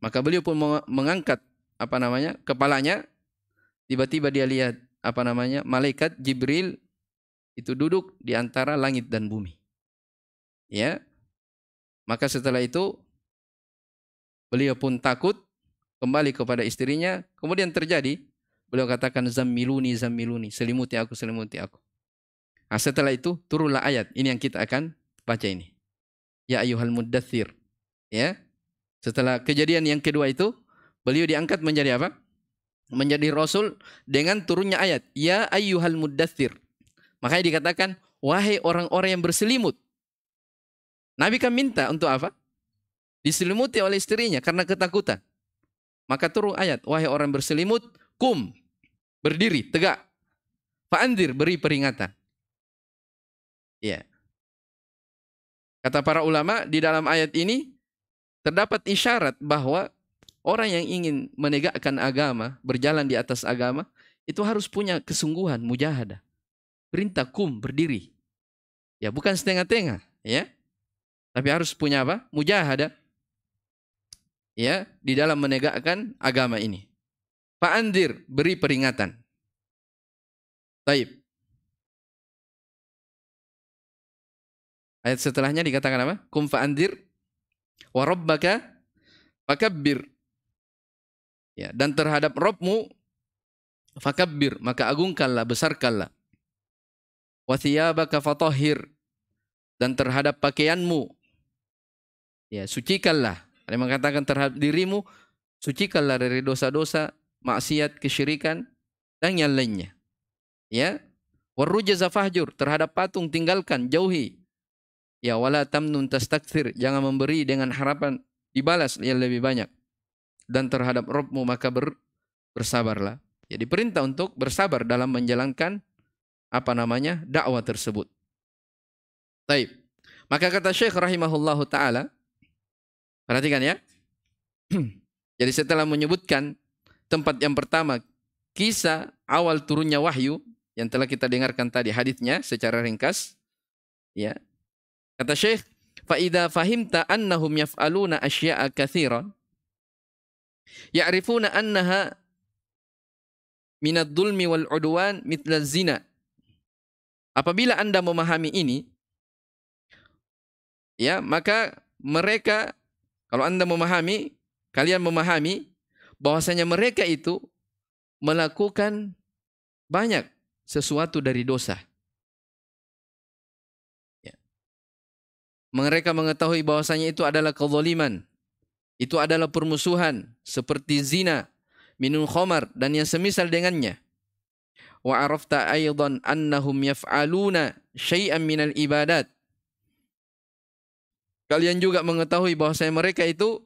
maka beliau pun mengangkat apa namanya kepalanya tiba-tiba dia lihat apa namanya malaikat Jibril itu duduk di antara langit dan bumi ya maka setelah itu beliau pun takut kembali kepada istrinya kemudian terjadi beliau katakan zamiluni zamiluni selimuti aku selimuti aku nah, setelah itu turunlah ayat ini yang kita akan baca ini ya ayuhal muddathir ya setelah kejadian yang kedua itu beliau diangkat menjadi apa menjadi rasul dengan turunnya ayat ya ayuhal muddathir makanya dikatakan wahai orang-orang yang berselimut Nabi kan minta untuk apa? Diselimuti oleh istrinya karena ketakutan. Maka turun ayat, wahai orang berselimut, kum, berdiri, tegak. Fa'andir, beri peringatan. Ya. Kata para ulama, di dalam ayat ini terdapat isyarat bahwa orang yang ingin menegakkan agama, berjalan di atas agama, itu harus punya kesungguhan, mujahadah. Perintah kum, berdiri. Ya, bukan setengah-tengah. Ya, tapi harus punya apa? Mujahadah. Ya, di dalam menegakkan agama ini. Pak Andir, beri peringatan. Taib. Ayat setelahnya dikatakan apa? Kum fa'andir wa rabbaka fakabbir. Ya, dan terhadap Robmu fakabbir, maka agungkanlah, besarkanlah. Wa thiyabaka fatahhir dan terhadap pakaianmu Ya, sucikanlah. Ada mengatakan terhadap dirimu, sucikanlah dari dosa-dosa, maksiat, kesyirikan, dan yang lainnya. Ya, warujza fahjur terhadap patung tinggalkan, jauhi. Ya, wala tamnun tastakthir, jangan memberi dengan harapan dibalas yang lebih banyak. Dan terhadap Robmu maka ber, bersabarlah. Ya, diperintah untuk bersabar dalam menjalankan apa namanya dakwah tersebut. Taib. Maka kata Syekh rahimahullahu taala, Perhatikan ya. Jadi setelah menyebutkan tempat yang pertama kisah awal turunnya wahyu yang telah kita dengarkan tadi hadisnya secara ringkas ya. Kata Syekh, "Fa idza fahimta annahum yaf'aluna asya'a katsira ya'rifuna annaha min ad-dhulmi wal 'udwan mithla zina." Apabila Anda memahami ini, ya, maka mereka kalau Anda memahami, kalian memahami bahwasanya mereka itu melakukan banyak sesuatu dari dosa. Ya. Mereka mengetahui bahwasanya itu adalah kezaliman. Itu adalah permusuhan seperti zina, minum khamar dan yang semisal dengannya. Wa arafta aidan annahum yaf'aluna syai'an minal ibadat Kalian juga mengetahui bahwasanya mereka itu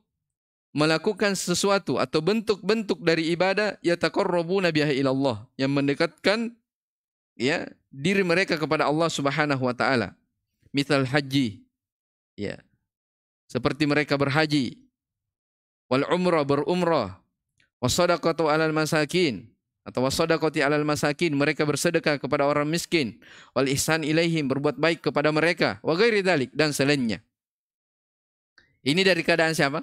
melakukan sesuatu atau bentuk-bentuk dari ibadah ya biha ila ilallah yang mendekatkan ya diri mereka kepada Allah Subhanahu wa taala. Misal haji. Ya. Seperti mereka berhaji. Wal umrah berumrah. Wasadaqatu alal masakin atau wasadaqati alal masakin mereka bersedekah kepada orang miskin wal ihsan ilaihim berbuat baik kepada mereka wa ghairi dan selainnya ini dari keadaan siapa?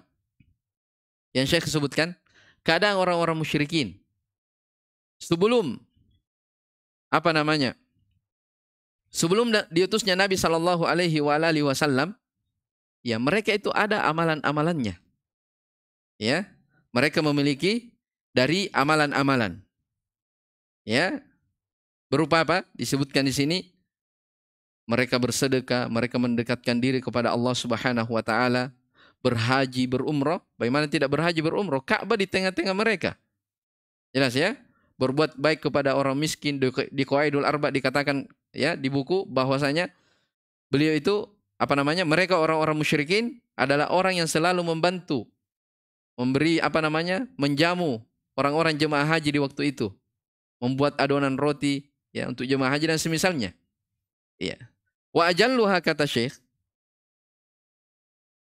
Yang saya sebutkan, keadaan orang-orang musyrikin. Sebelum apa namanya? Sebelum diutusnya Nabi Shallallahu alaihi wasallam, ya mereka itu ada amalan-amalannya. Ya, mereka memiliki dari amalan-amalan. Ya. Berupa apa? Disebutkan di sini mereka bersedekah, mereka mendekatkan diri kepada Allah Subhanahu wa taala, berhaji, berumroh. Bagaimana tidak berhaji, berumroh? Ka'bah di tengah-tengah mereka. Jelas ya? Berbuat baik kepada orang miskin di Qaidul Arba dikatakan ya di buku bahwasanya beliau itu apa namanya? Mereka orang-orang musyrikin adalah orang yang selalu membantu memberi apa namanya? menjamu orang-orang jemaah haji di waktu itu. Membuat adonan roti ya untuk jemaah haji dan semisalnya. Iya. Wa ajalluha kata Syekh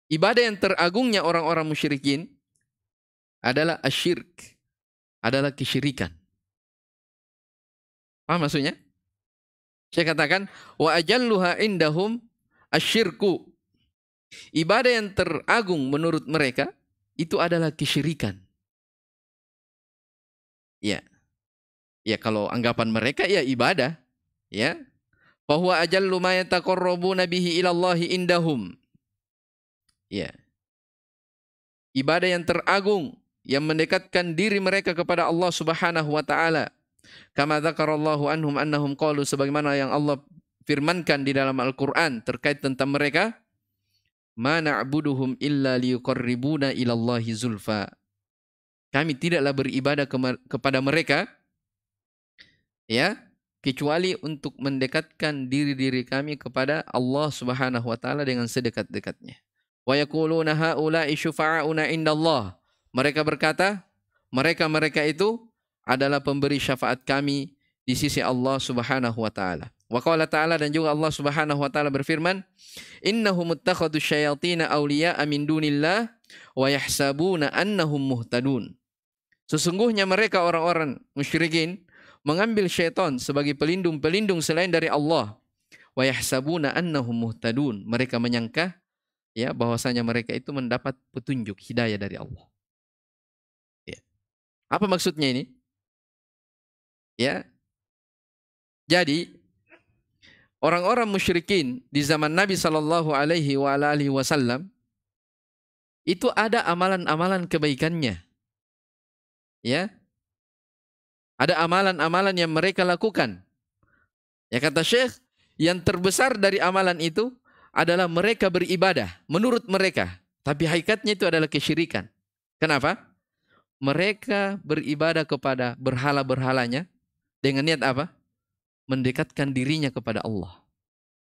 ibadah yang teragungnya orang-orang musyrikin adalah asyirk, adalah kesyirikan. Apa maksudnya? Saya katakan wa ajalluha indahum asyirku. Ibadah yang teragung menurut mereka itu adalah kesyirikan. Ya. Ya kalau anggapan mereka ya ibadah, ya. Bahwa ajallu ma yataqarrabuna bihi ila indahum Ya. Ibadah yang teragung yang mendekatkan diri mereka kepada Allah Subhanahu wa taala. Kama dzakarallahu anhum annahum qalu sebagaimana yang Allah firmankan di dalam Al-Qur'an terkait tentang mereka, "Ma na'buduhum illa liyuqarribuna ila Allahi zulfa." Kami tidaklah beribadah kepada mereka ya, kecuali untuk mendekatkan diri-diri kami kepada Allah Subhanahu wa taala dengan sedekat-dekatnya. Wa yaquluna haula'i syufa'auna indallah. Mereka berkata, mereka-mereka itu adalah pemberi syafaat kami di sisi Allah Subhanahu wa taala. Wa qala ta'ala dan juga Allah Subhanahu wa taala berfirman, "Innahum ittakhadhu syayatin awliya'a min dunillah wa yahsabuna annahum muhtadun." Sesungguhnya mereka orang-orang musyrikin mengambil syaitan sebagai pelindung-pelindung selain dari Allah. Wa yahsabuna annahum muhtadun. Mereka menyangka ya bahwasanya mereka itu mendapat petunjuk hidayah dari Allah. Ya. Apa maksudnya ini? Ya. Jadi orang-orang musyrikin di zaman Nabi Shallallahu alaihi wasallam itu ada amalan-amalan kebaikannya. Ya. Ada amalan-amalan yang mereka lakukan. Ya kata Syekh, yang terbesar dari amalan itu adalah mereka beribadah menurut mereka. Tapi hakikatnya itu adalah kesyirikan. Kenapa? Mereka beribadah kepada berhala-berhalanya dengan niat apa? Mendekatkan dirinya kepada Allah.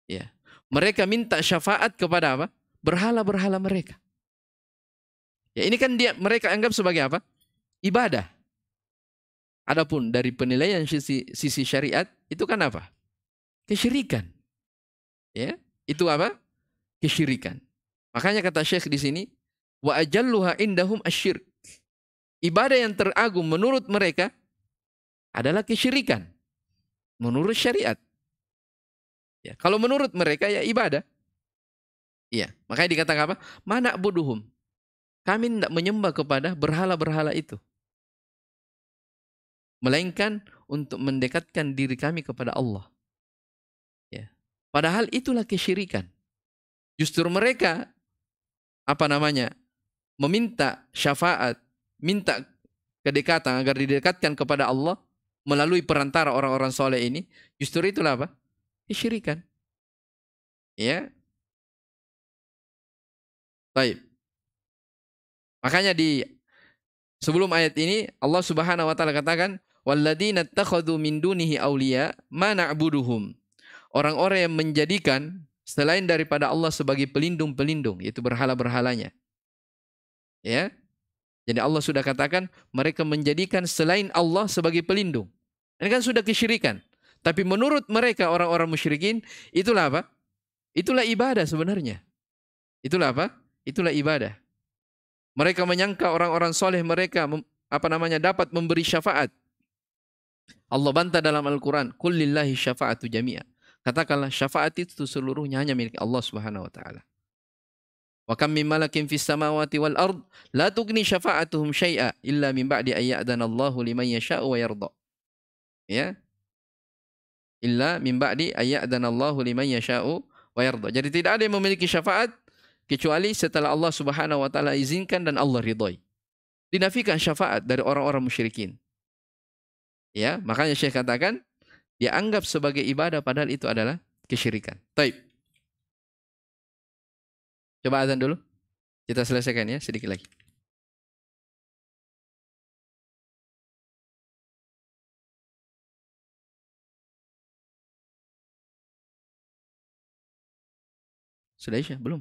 Ya. Mereka minta syafaat kepada apa? Berhala-berhala mereka. Ya, ini kan dia mereka anggap sebagai apa? Ibadah. Adapun dari penilaian sisi, sisi syariat itu kan apa? Kesyirikan. Ya, itu apa? kesyirikan. Makanya kata Syekh di sini, wa ajalluha indahum asyirk. Ibadah yang teragung menurut mereka adalah kesyirikan menurut syariat. Ya, kalau menurut mereka ya ibadah. Iya, makanya dikatakan apa? Mana buduhum. Kami tidak menyembah kepada berhala-berhala itu. Melainkan untuk mendekatkan diri kami kepada Allah. Ya. Padahal itulah kesyirikan. Justru mereka apa namanya? meminta syafaat, minta kedekatan agar didekatkan kepada Allah melalui perantara orang-orang soleh ini, justru itulah apa? Kesyirikan. Ya. Baik. Makanya di sebelum ayat ini Allah Subhanahu wa taala katakan walladzina takhadhu min dunihi awliya ma na'buduhum. Orang-orang yang menjadikan selain daripada Allah sebagai pelindung-pelindung yaitu berhala-berhalanya. Ya. Jadi Allah sudah katakan mereka menjadikan selain Allah sebagai pelindung. Ini kan sudah kesyirikan. Tapi menurut mereka orang-orang musyrikin itulah apa? Itulah ibadah sebenarnya. Itulah apa? Itulah ibadah. Mereka menyangka orang-orang soleh mereka apa namanya dapat memberi syafaat. Allah bantah dalam Al-Quran. Kullillahi syafa'atu jami'ah. Katakanlah syafaat itu seluruhnya hanya milik Allah Subhanahu wa taala. Wa kam min malakin fis samawati wal ard la tughni syafa'atuhum syai'a illa min ba'di ayyadan Allahu liman yasha'u wa yarda. Ya. Illa min ba'di ayyadan Allahu liman yasha'u wa yarda. Jadi tidak ada yang memiliki syafaat kecuali setelah Allah Subhanahu wa taala izinkan dan Allah ridhoi. Dinafikan syafaat dari orang-orang musyrikin. Ya, makanya Syekh katakan Dianggap sebagai ibadah padahal itu adalah kesyirikan. Taib. Coba azan dulu. Kita selesaikan ya sedikit lagi. Sudah Isya? Belum?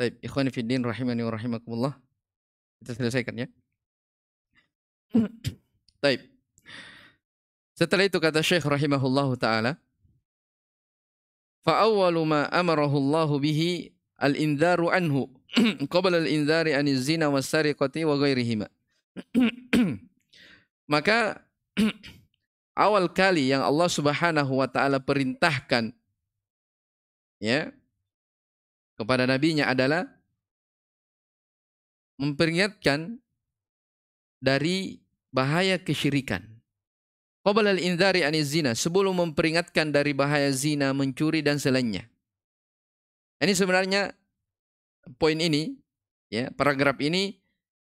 Taib, ikhwani fiddin rahimani wa rahimakumullah. Kita selesaikan ya. Taib. Setelah itu kata Syekh rahimahullahu taala, fa awwalu ma amarahu Allah bihi al-indharu anhu qabla al-indhari aniz zina wa ghairihima. Maka awal kali yang Allah Subhanahu wa taala perintahkan ya kepada nabinya adalah memperingatkan dari bahaya kesyirikan. Qabla al-indhari zina sebelum memperingatkan dari bahaya zina, mencuri dan selainnya. Ini sebenarnya poin ini ya, paragraf ini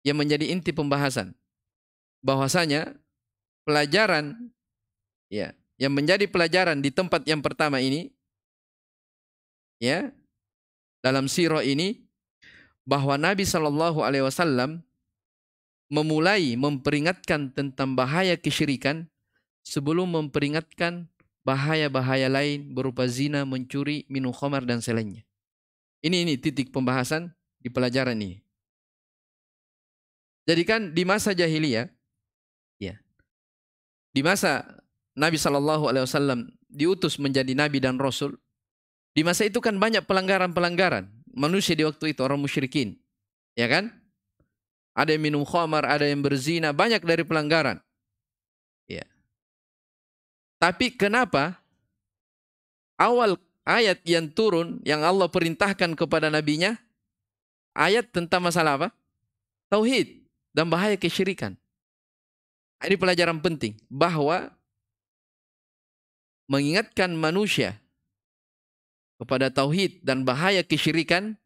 yang menjadi inti pembahasan. Bahwasanya pelajaran ya, yang menjadi pelajaran di tempat yang pertama ini ya, dalam siro ini bahwa Nabi Shallallahu Alaihi Wasallam memulai memperingatkan tentang bahaya kesyirikan sebelum memperingatkan bahaya-bahaya lain berupa zina, mencuri, minum khamar dan selainnya. Ini ini titik pembahasan di pelajaran ini. Jadi kan di masa jahiliyah ya. Di masa Nabi Shallallahu alaihi wasallam diutus menjadi nabi dan rasul, di masa itu kan banyak pelanggaran-pelanggaran. Manusia di waktu itu orang musyrikin. Ya kan? Ada yang minum khamar, ada yang berzina, banyak dari pelanggaran. Ya. Tapi kenapa awal ayat yang turun yang Allah perintahkan kepada nabinya ayat tentang masalah apa? Tauhid dan bahaya kesyirikan. Ini pelajaran penting bahwa mengingatkan manusia kepada tauhid dan bahaya kesyirikan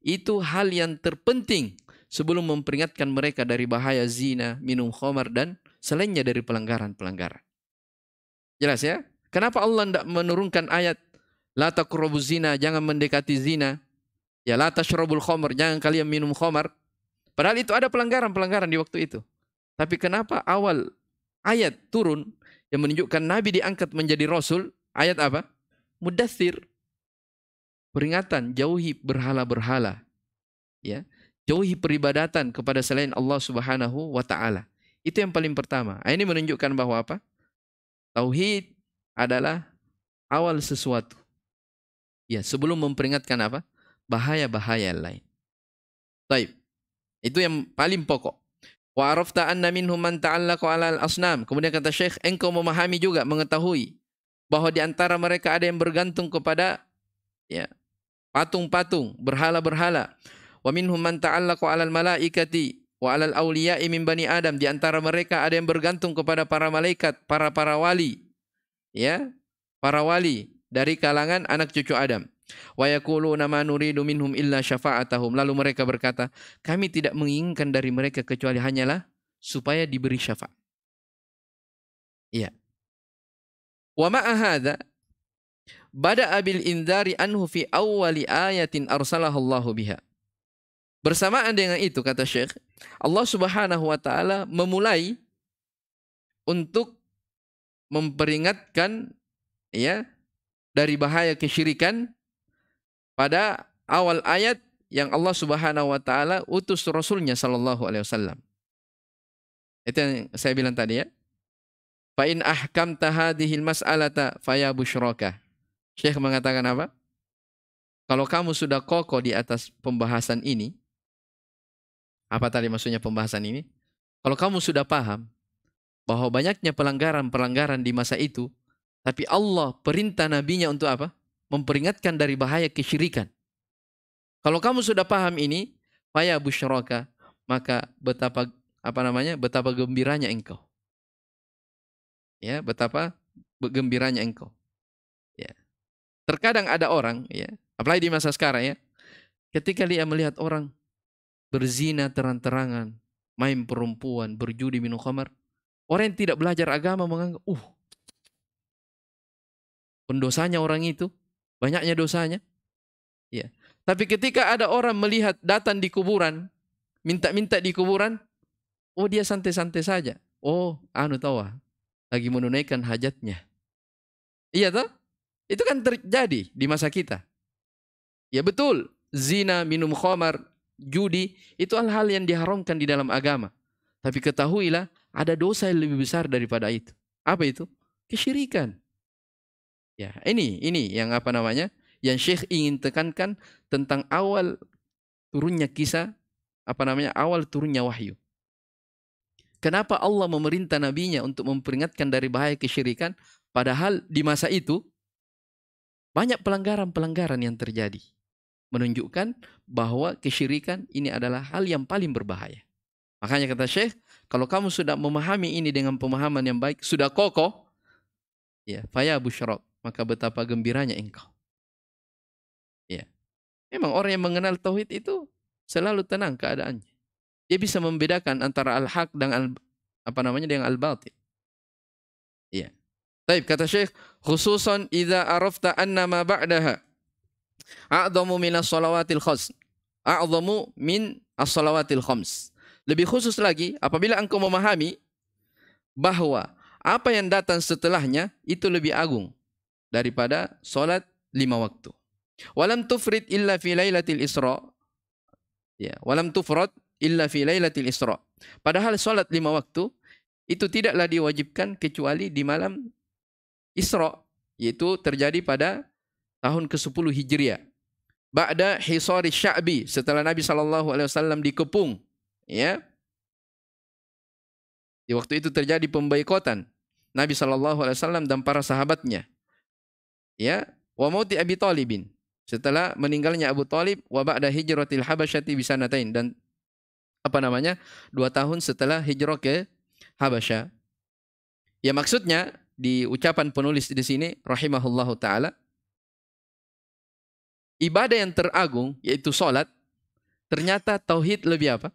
itu hal yang terpenting sebelum memperingatkan mereka dari bahaya zina, minum khamar dan selainnya dari pelanggaran-pelanggaran. Jelas ya? Kenapa Allah tidak menurunkan ayat la taqrabu zina, jangan mendekati zina. Ya la tashrabul khamar, jangan kalian minum khamar. Padahal itu ada pelanggaran-pelanggaran di waktu itu. Tapi kenapa awal ayat turun yang menunjukkan Nabi diangkat menjadi Rasul, ayat apa? Mudathir. Peringatan, jauhi berhala-berhala. Ya. Jauhi peribadatan kepada selain Allah Subhanahu wa taala. Itu yang paling pertama. Ini menunjukkan bahwa apa? Tauhid adalah awal sesuatu. Ya, sebelum memperingatkan apa? Bahaya-bahaya lain. baik Itu yang paling pokok. Wa arafta anna minhum man ta'allaqa 'ala al-asnam. Kemudian kata Syekh, engkau memahami juga, mengetahui bahwa di antara mereka ada yang bergantung kepada ya, patung-patung, berhala-berhala. Wa minhum man ta'allaqa 'alal malaikati wa 'alal awliya'i min bani Adam. Di antara mereka ada yang bergantung kepada para malaikat, para para wali. Ya, para wali dari kalangan anak cucu Adam. Wa yaquluna ma nuridu minhum illa syafa'atahum. Lalu mereka berkata, kami tidak menginginkan dari mereka kecuali hanyalah supaya diberi syafaat. Ya. Wa ma'a bada abil indari anhu fi awwali ayatin arsalahullahu biha. Bersamaan dengan itu kata Syekh, Allah Subhanahu wa taala memulai untuk memperingatkan ya dari bahaya kesyirikan pada awal ayat yang Allah Subhanahu wa taala utus rasulnya sallallahu alaihi wasallam. Itu yang saya bilang tadi ya. Fa in ahkamta hadhil mas'alata faya busyraka. Syekh mengatakan apa? Kalau kamu sudah kokoh di atas pembahasan ini, apa tadi maksudnya pembahasan ini? Kalau kamu sudah paham bahwa banyaknya pelanggaran-pelanggaran di masa itu, tapi Allah perintah nabinya untuk apa? Memperingatkan dari bahaya kesyirikan. Kalau kamu sudah paham ini, faya busyraka, maka betapa apa namanya? betapa gembiranya engkau. Ya, betapa gembiranya engkau. Terkadang ada orang, ya, apalagi di masa sekarang ya, ketika dia melihat orang berzina terang-terangan, main perempuan, berjudi, minum khamar, orang yang tidak belajar agama menganggap, uh, pendosanya orang itu, banyaknya dosanya. Ya. Tapi ketika ada orang melihat datang di kuburan, minta-minta di kuburan, oh dia santai-santai saja. Oh, anu tawa, ah, lagi menunaikan hajatnya. Iya toh? Itu kan terjadi di masa kita. Ya betul, zina, minum khamar, judi, itu hal-hal yang diharamkan di dalam agama. Tapi ketahuilah, ada dosa yang lebih besar daripada itu. Apa itu? Kesyirikan. Ya, ini ini yang apa namanya? Yang Syekh ingin tekankan tentang awal turunnya kisah apa namanya? awal turunnya wahyu. Kenapa Allah memerintah nabinya untuk memperingatkan dari bahaya kesyirikan padahal di masa itu banyak pelanggaran-pelanggaran yang terjadi. Menunjukkan bahwa kesyirikan ini adalah hal yang paling berbahaya. Makanya kata Syekh, kalau kamu sudah memahami ini dengan pemahaman yang baik, sudah kokoh, ya, faya busyrok, maka betapa gembiranya engkau. Ya. Memang orang yang mengenal tauhid itu selalu tenang keadaannya. Dia bisa membedakan antara al-haq dan al apa namanya dengan al-batil. ya Baik, kata Syekh, khususan idza arafta annama ba'daha a'dhamu min as-salawatil khams a'dhamu min as-salawatil khams lebih khusus lagi apabila engkau memahami bahwa apa yang datang setelahnya itu lebih agung daripada salat lima waktu walam tufrid illa fi lailatil isra ya walam tufrad illa fi lailatil isra padahal salat lima waktu itu tidaklah diwajibkan kecuali di malam Isra yaitu terjadi pada tahun ke-10 Hijriah. Ba'da hisari sya'bi setelah Nabi sallallahu alaihi wasallam dikepung, ya. Di waktu itu terjadi pembaikotan Nabi sallallahu alaihi wasallam dan para sahabatnya. Ya, wa mauti Abi Thalibin setelah meninggalnya Abu Thalib wa ba'da hijratil Habasyati bisanatain dan apa namanya? dua tahun setelah hijrah ke Habasyah. Ya maksudnya di ucapan penulis di sini rahimahullahu taala ibadah yang teragung yaitu salat ternyata tauhid lebih apa?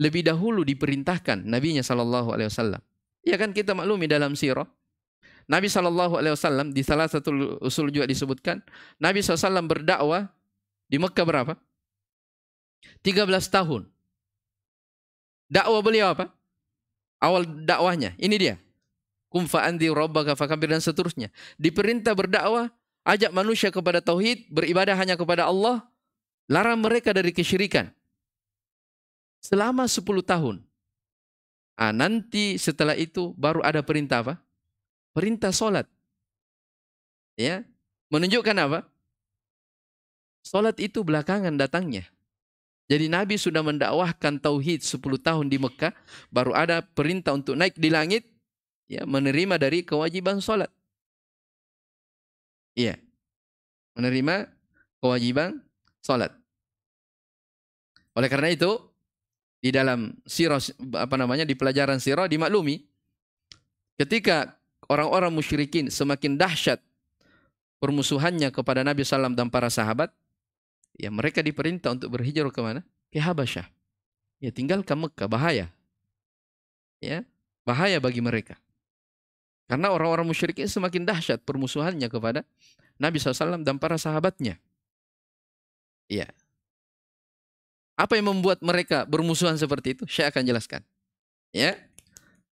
Lebih dahulu diperintahkan nabinya sallallahu alaihi wasallam. Ya kan kita maklumi dalam sirah Nabi sallallahu alaihi wasallam di salah satu usul juga disebutkan Nabi SAW berdakwah di Mekah berapa? 13 tahun. Dakwah beliau apa? Awal dakwahnya, ini dia kum fa'andi rabbaka fakabir dan seterusnya. Diperintah berdakwah, ajak manusia kepada tauhid, beribadah hanya kepada Allah, larang mereka dari kesyirikan. Selama 10 tahun. Ah, nanti setelah itu baru ada perintah apa? Perintah solat. Ya, menunjukkan apa? Solat itu belakangan datangnya. Jadi Nabi sudah mendakwahkan tauhid 10 tahun di Mekah, baru ada perintah untuk naik di langit, ya menerima dari kewajiban sholat. Iya. Menerima kewajiban sholat. Oleh karena itu, di dalam sirah, apa namanya, di pelajaran sirah dimaklumi, ketika orang-orang musyrikin semakin dahsyat permusuhannya kepada Nabi SAW dan para sahabat, ya mereka diperintah untuk berhijrah kemana? Ke Habasyah. Ya tinggal Mekah, bahaya. Ya, bahaya bagi mereka. Karena orang-orang musyrikin semakin dahsyat permusuhannya kepada Nabi SAW dan para sahabatnya. Iya. Apa yang membuat mereka bermusuhan seperti itu? Saya akan jelaskan. Ya.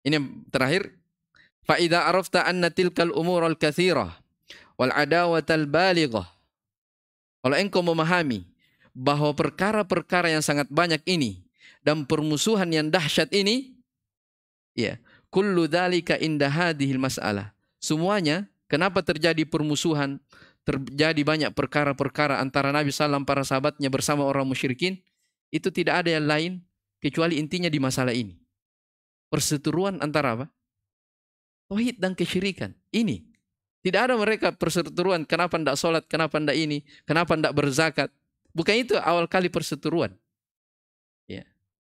Ini yang terakhir. Fa'idha arafta anna tilkal umur al-kathirah wal adawatal balighah. Kalau engkau memahami bahwa perkara-perkara yang sangat banyak ini dan permusuhan yang dahsyat ini, ya, Kullu dalika inda hadhil mas'alah. Semuanya, kenapa terjadi permusuhan, terjadi banyak perkara-perkara antara Nabi Sallam para sahabatnya bersama orang musyrikin, itu tidak ada yang lain kecuali intinya di masalah ini. Perseteruan antara apa? Tauhid dan kesyirikan. Ini. Tidak ada mereka perseteruan. Kenapa tidak sholat? Kenapa tidak ini? Kenapa tidak berzakat? Bukan itu awal kali perseteruan.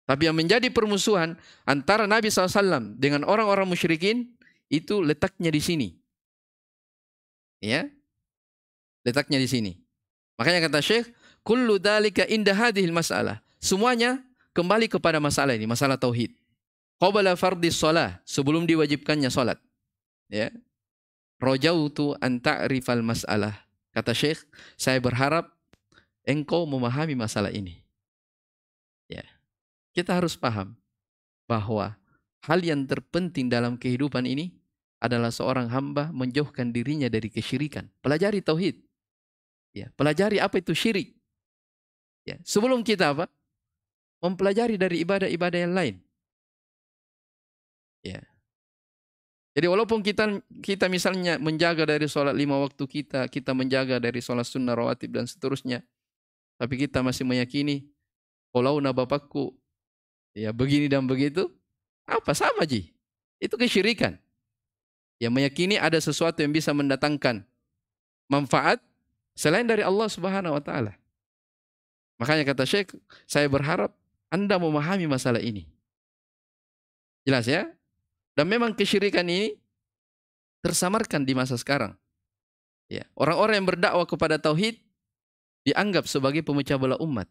Tapi yang menjadi permusuhan antara Nabi SAW dengan orang-orang musyrikin itu letaknya di sini. Ya. Letaknya di sini. Makanya kata Syekh, kullu dalika indah hadhil masalah. Semuanya kembali kepada masalah ini, masalah tauhid. Qabala fardhi shalah, sebelum diwajibkannya salat. Ya. Rajautu an ta'rifal masalah. Kata Syekh, saya berharap engkau memahami masalah ini. Kita harus paham bahwa hal yang terpenting dalam kehidupan ini adalah seorang hamba menjauhkan dirinya dari kesyirikan. Pelajari tauhid. Ya, pelajari apa itu syirik. Ya, sebelum kita apa? Mempelajari dari ibadah-ibadah yang lain. Ya. Jadi walaupun kita kita misalnya menjaga dari sholat lima waktu kita, kita menjaga dari sholat sunnah rawatib dan seterusnya, tapi kita masih meyakini, kalau na ya begini dan begitu, apa sama Ji? Itu kesyirikan. Yang meyakini ada sesuatu yang bisa mendatangkan manfaat selain dari Allah Subhanahu wa taala. Makanya kata Syekh, saya berharap Anda memahami masalah ini. Jelas ya? Dan memang kesyirikan ini tersamarkan di masa sekarang. Ya, orang-orang yang berdakwah kepada tauhid dianggap sebagai pemecah belah umat.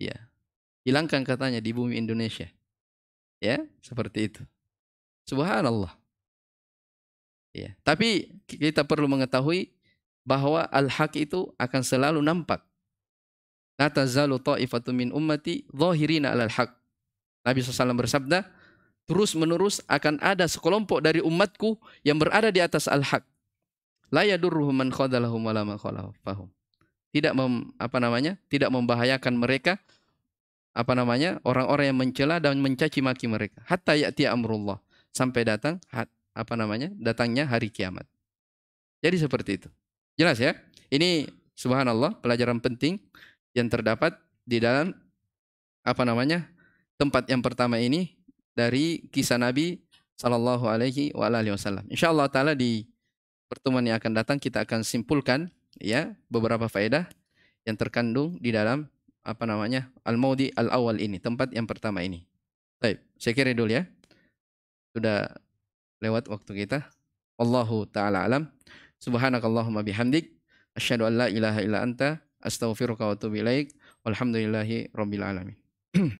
Ya, hilangkan katanya di bumi Indonesia ya seperti itu subhanallah ya tapi kita perlu mengetahui bahwa al-haq itu akan selalu nampak Natazalu ta'ifatu min ummati zahirina alal haq Nabi SAW bersabda terus menerus akan ada sekelompok dari umatku yang berada di atas al-haq la yadurruhum man khadalahum wala ma fahum tidak mem, apa namanya tidak membahayakan mereka apa namanya orang-orang yang mencela dan mencaci maki mereka hatta ya'ti amrullah sampai datang apa namanya datangnya hari kiamat jadi seperti itu jelas ya ini subhanallah pelajaran penting yang terdapat di dalam apa namanya tempat yang pertama ini dari kisah Nabi Shallallahu Alaihi Wasallam insyaallah taala di pertemuan yang akan datang kita akan simpulkan ya beberapa faedah yang terkandung di dalam apa namanya al-maudi al-awal ini tempat yang pertama ini. Baik, saya kira dulu ya. Sudah lewat waktu kita. Allahu taala alam. Subhanakallahumma bihamdik asyhadu an la ilaha illa anta astaghfiruka wa atubu ilaik. Walhamdulillahi rabbil alamin.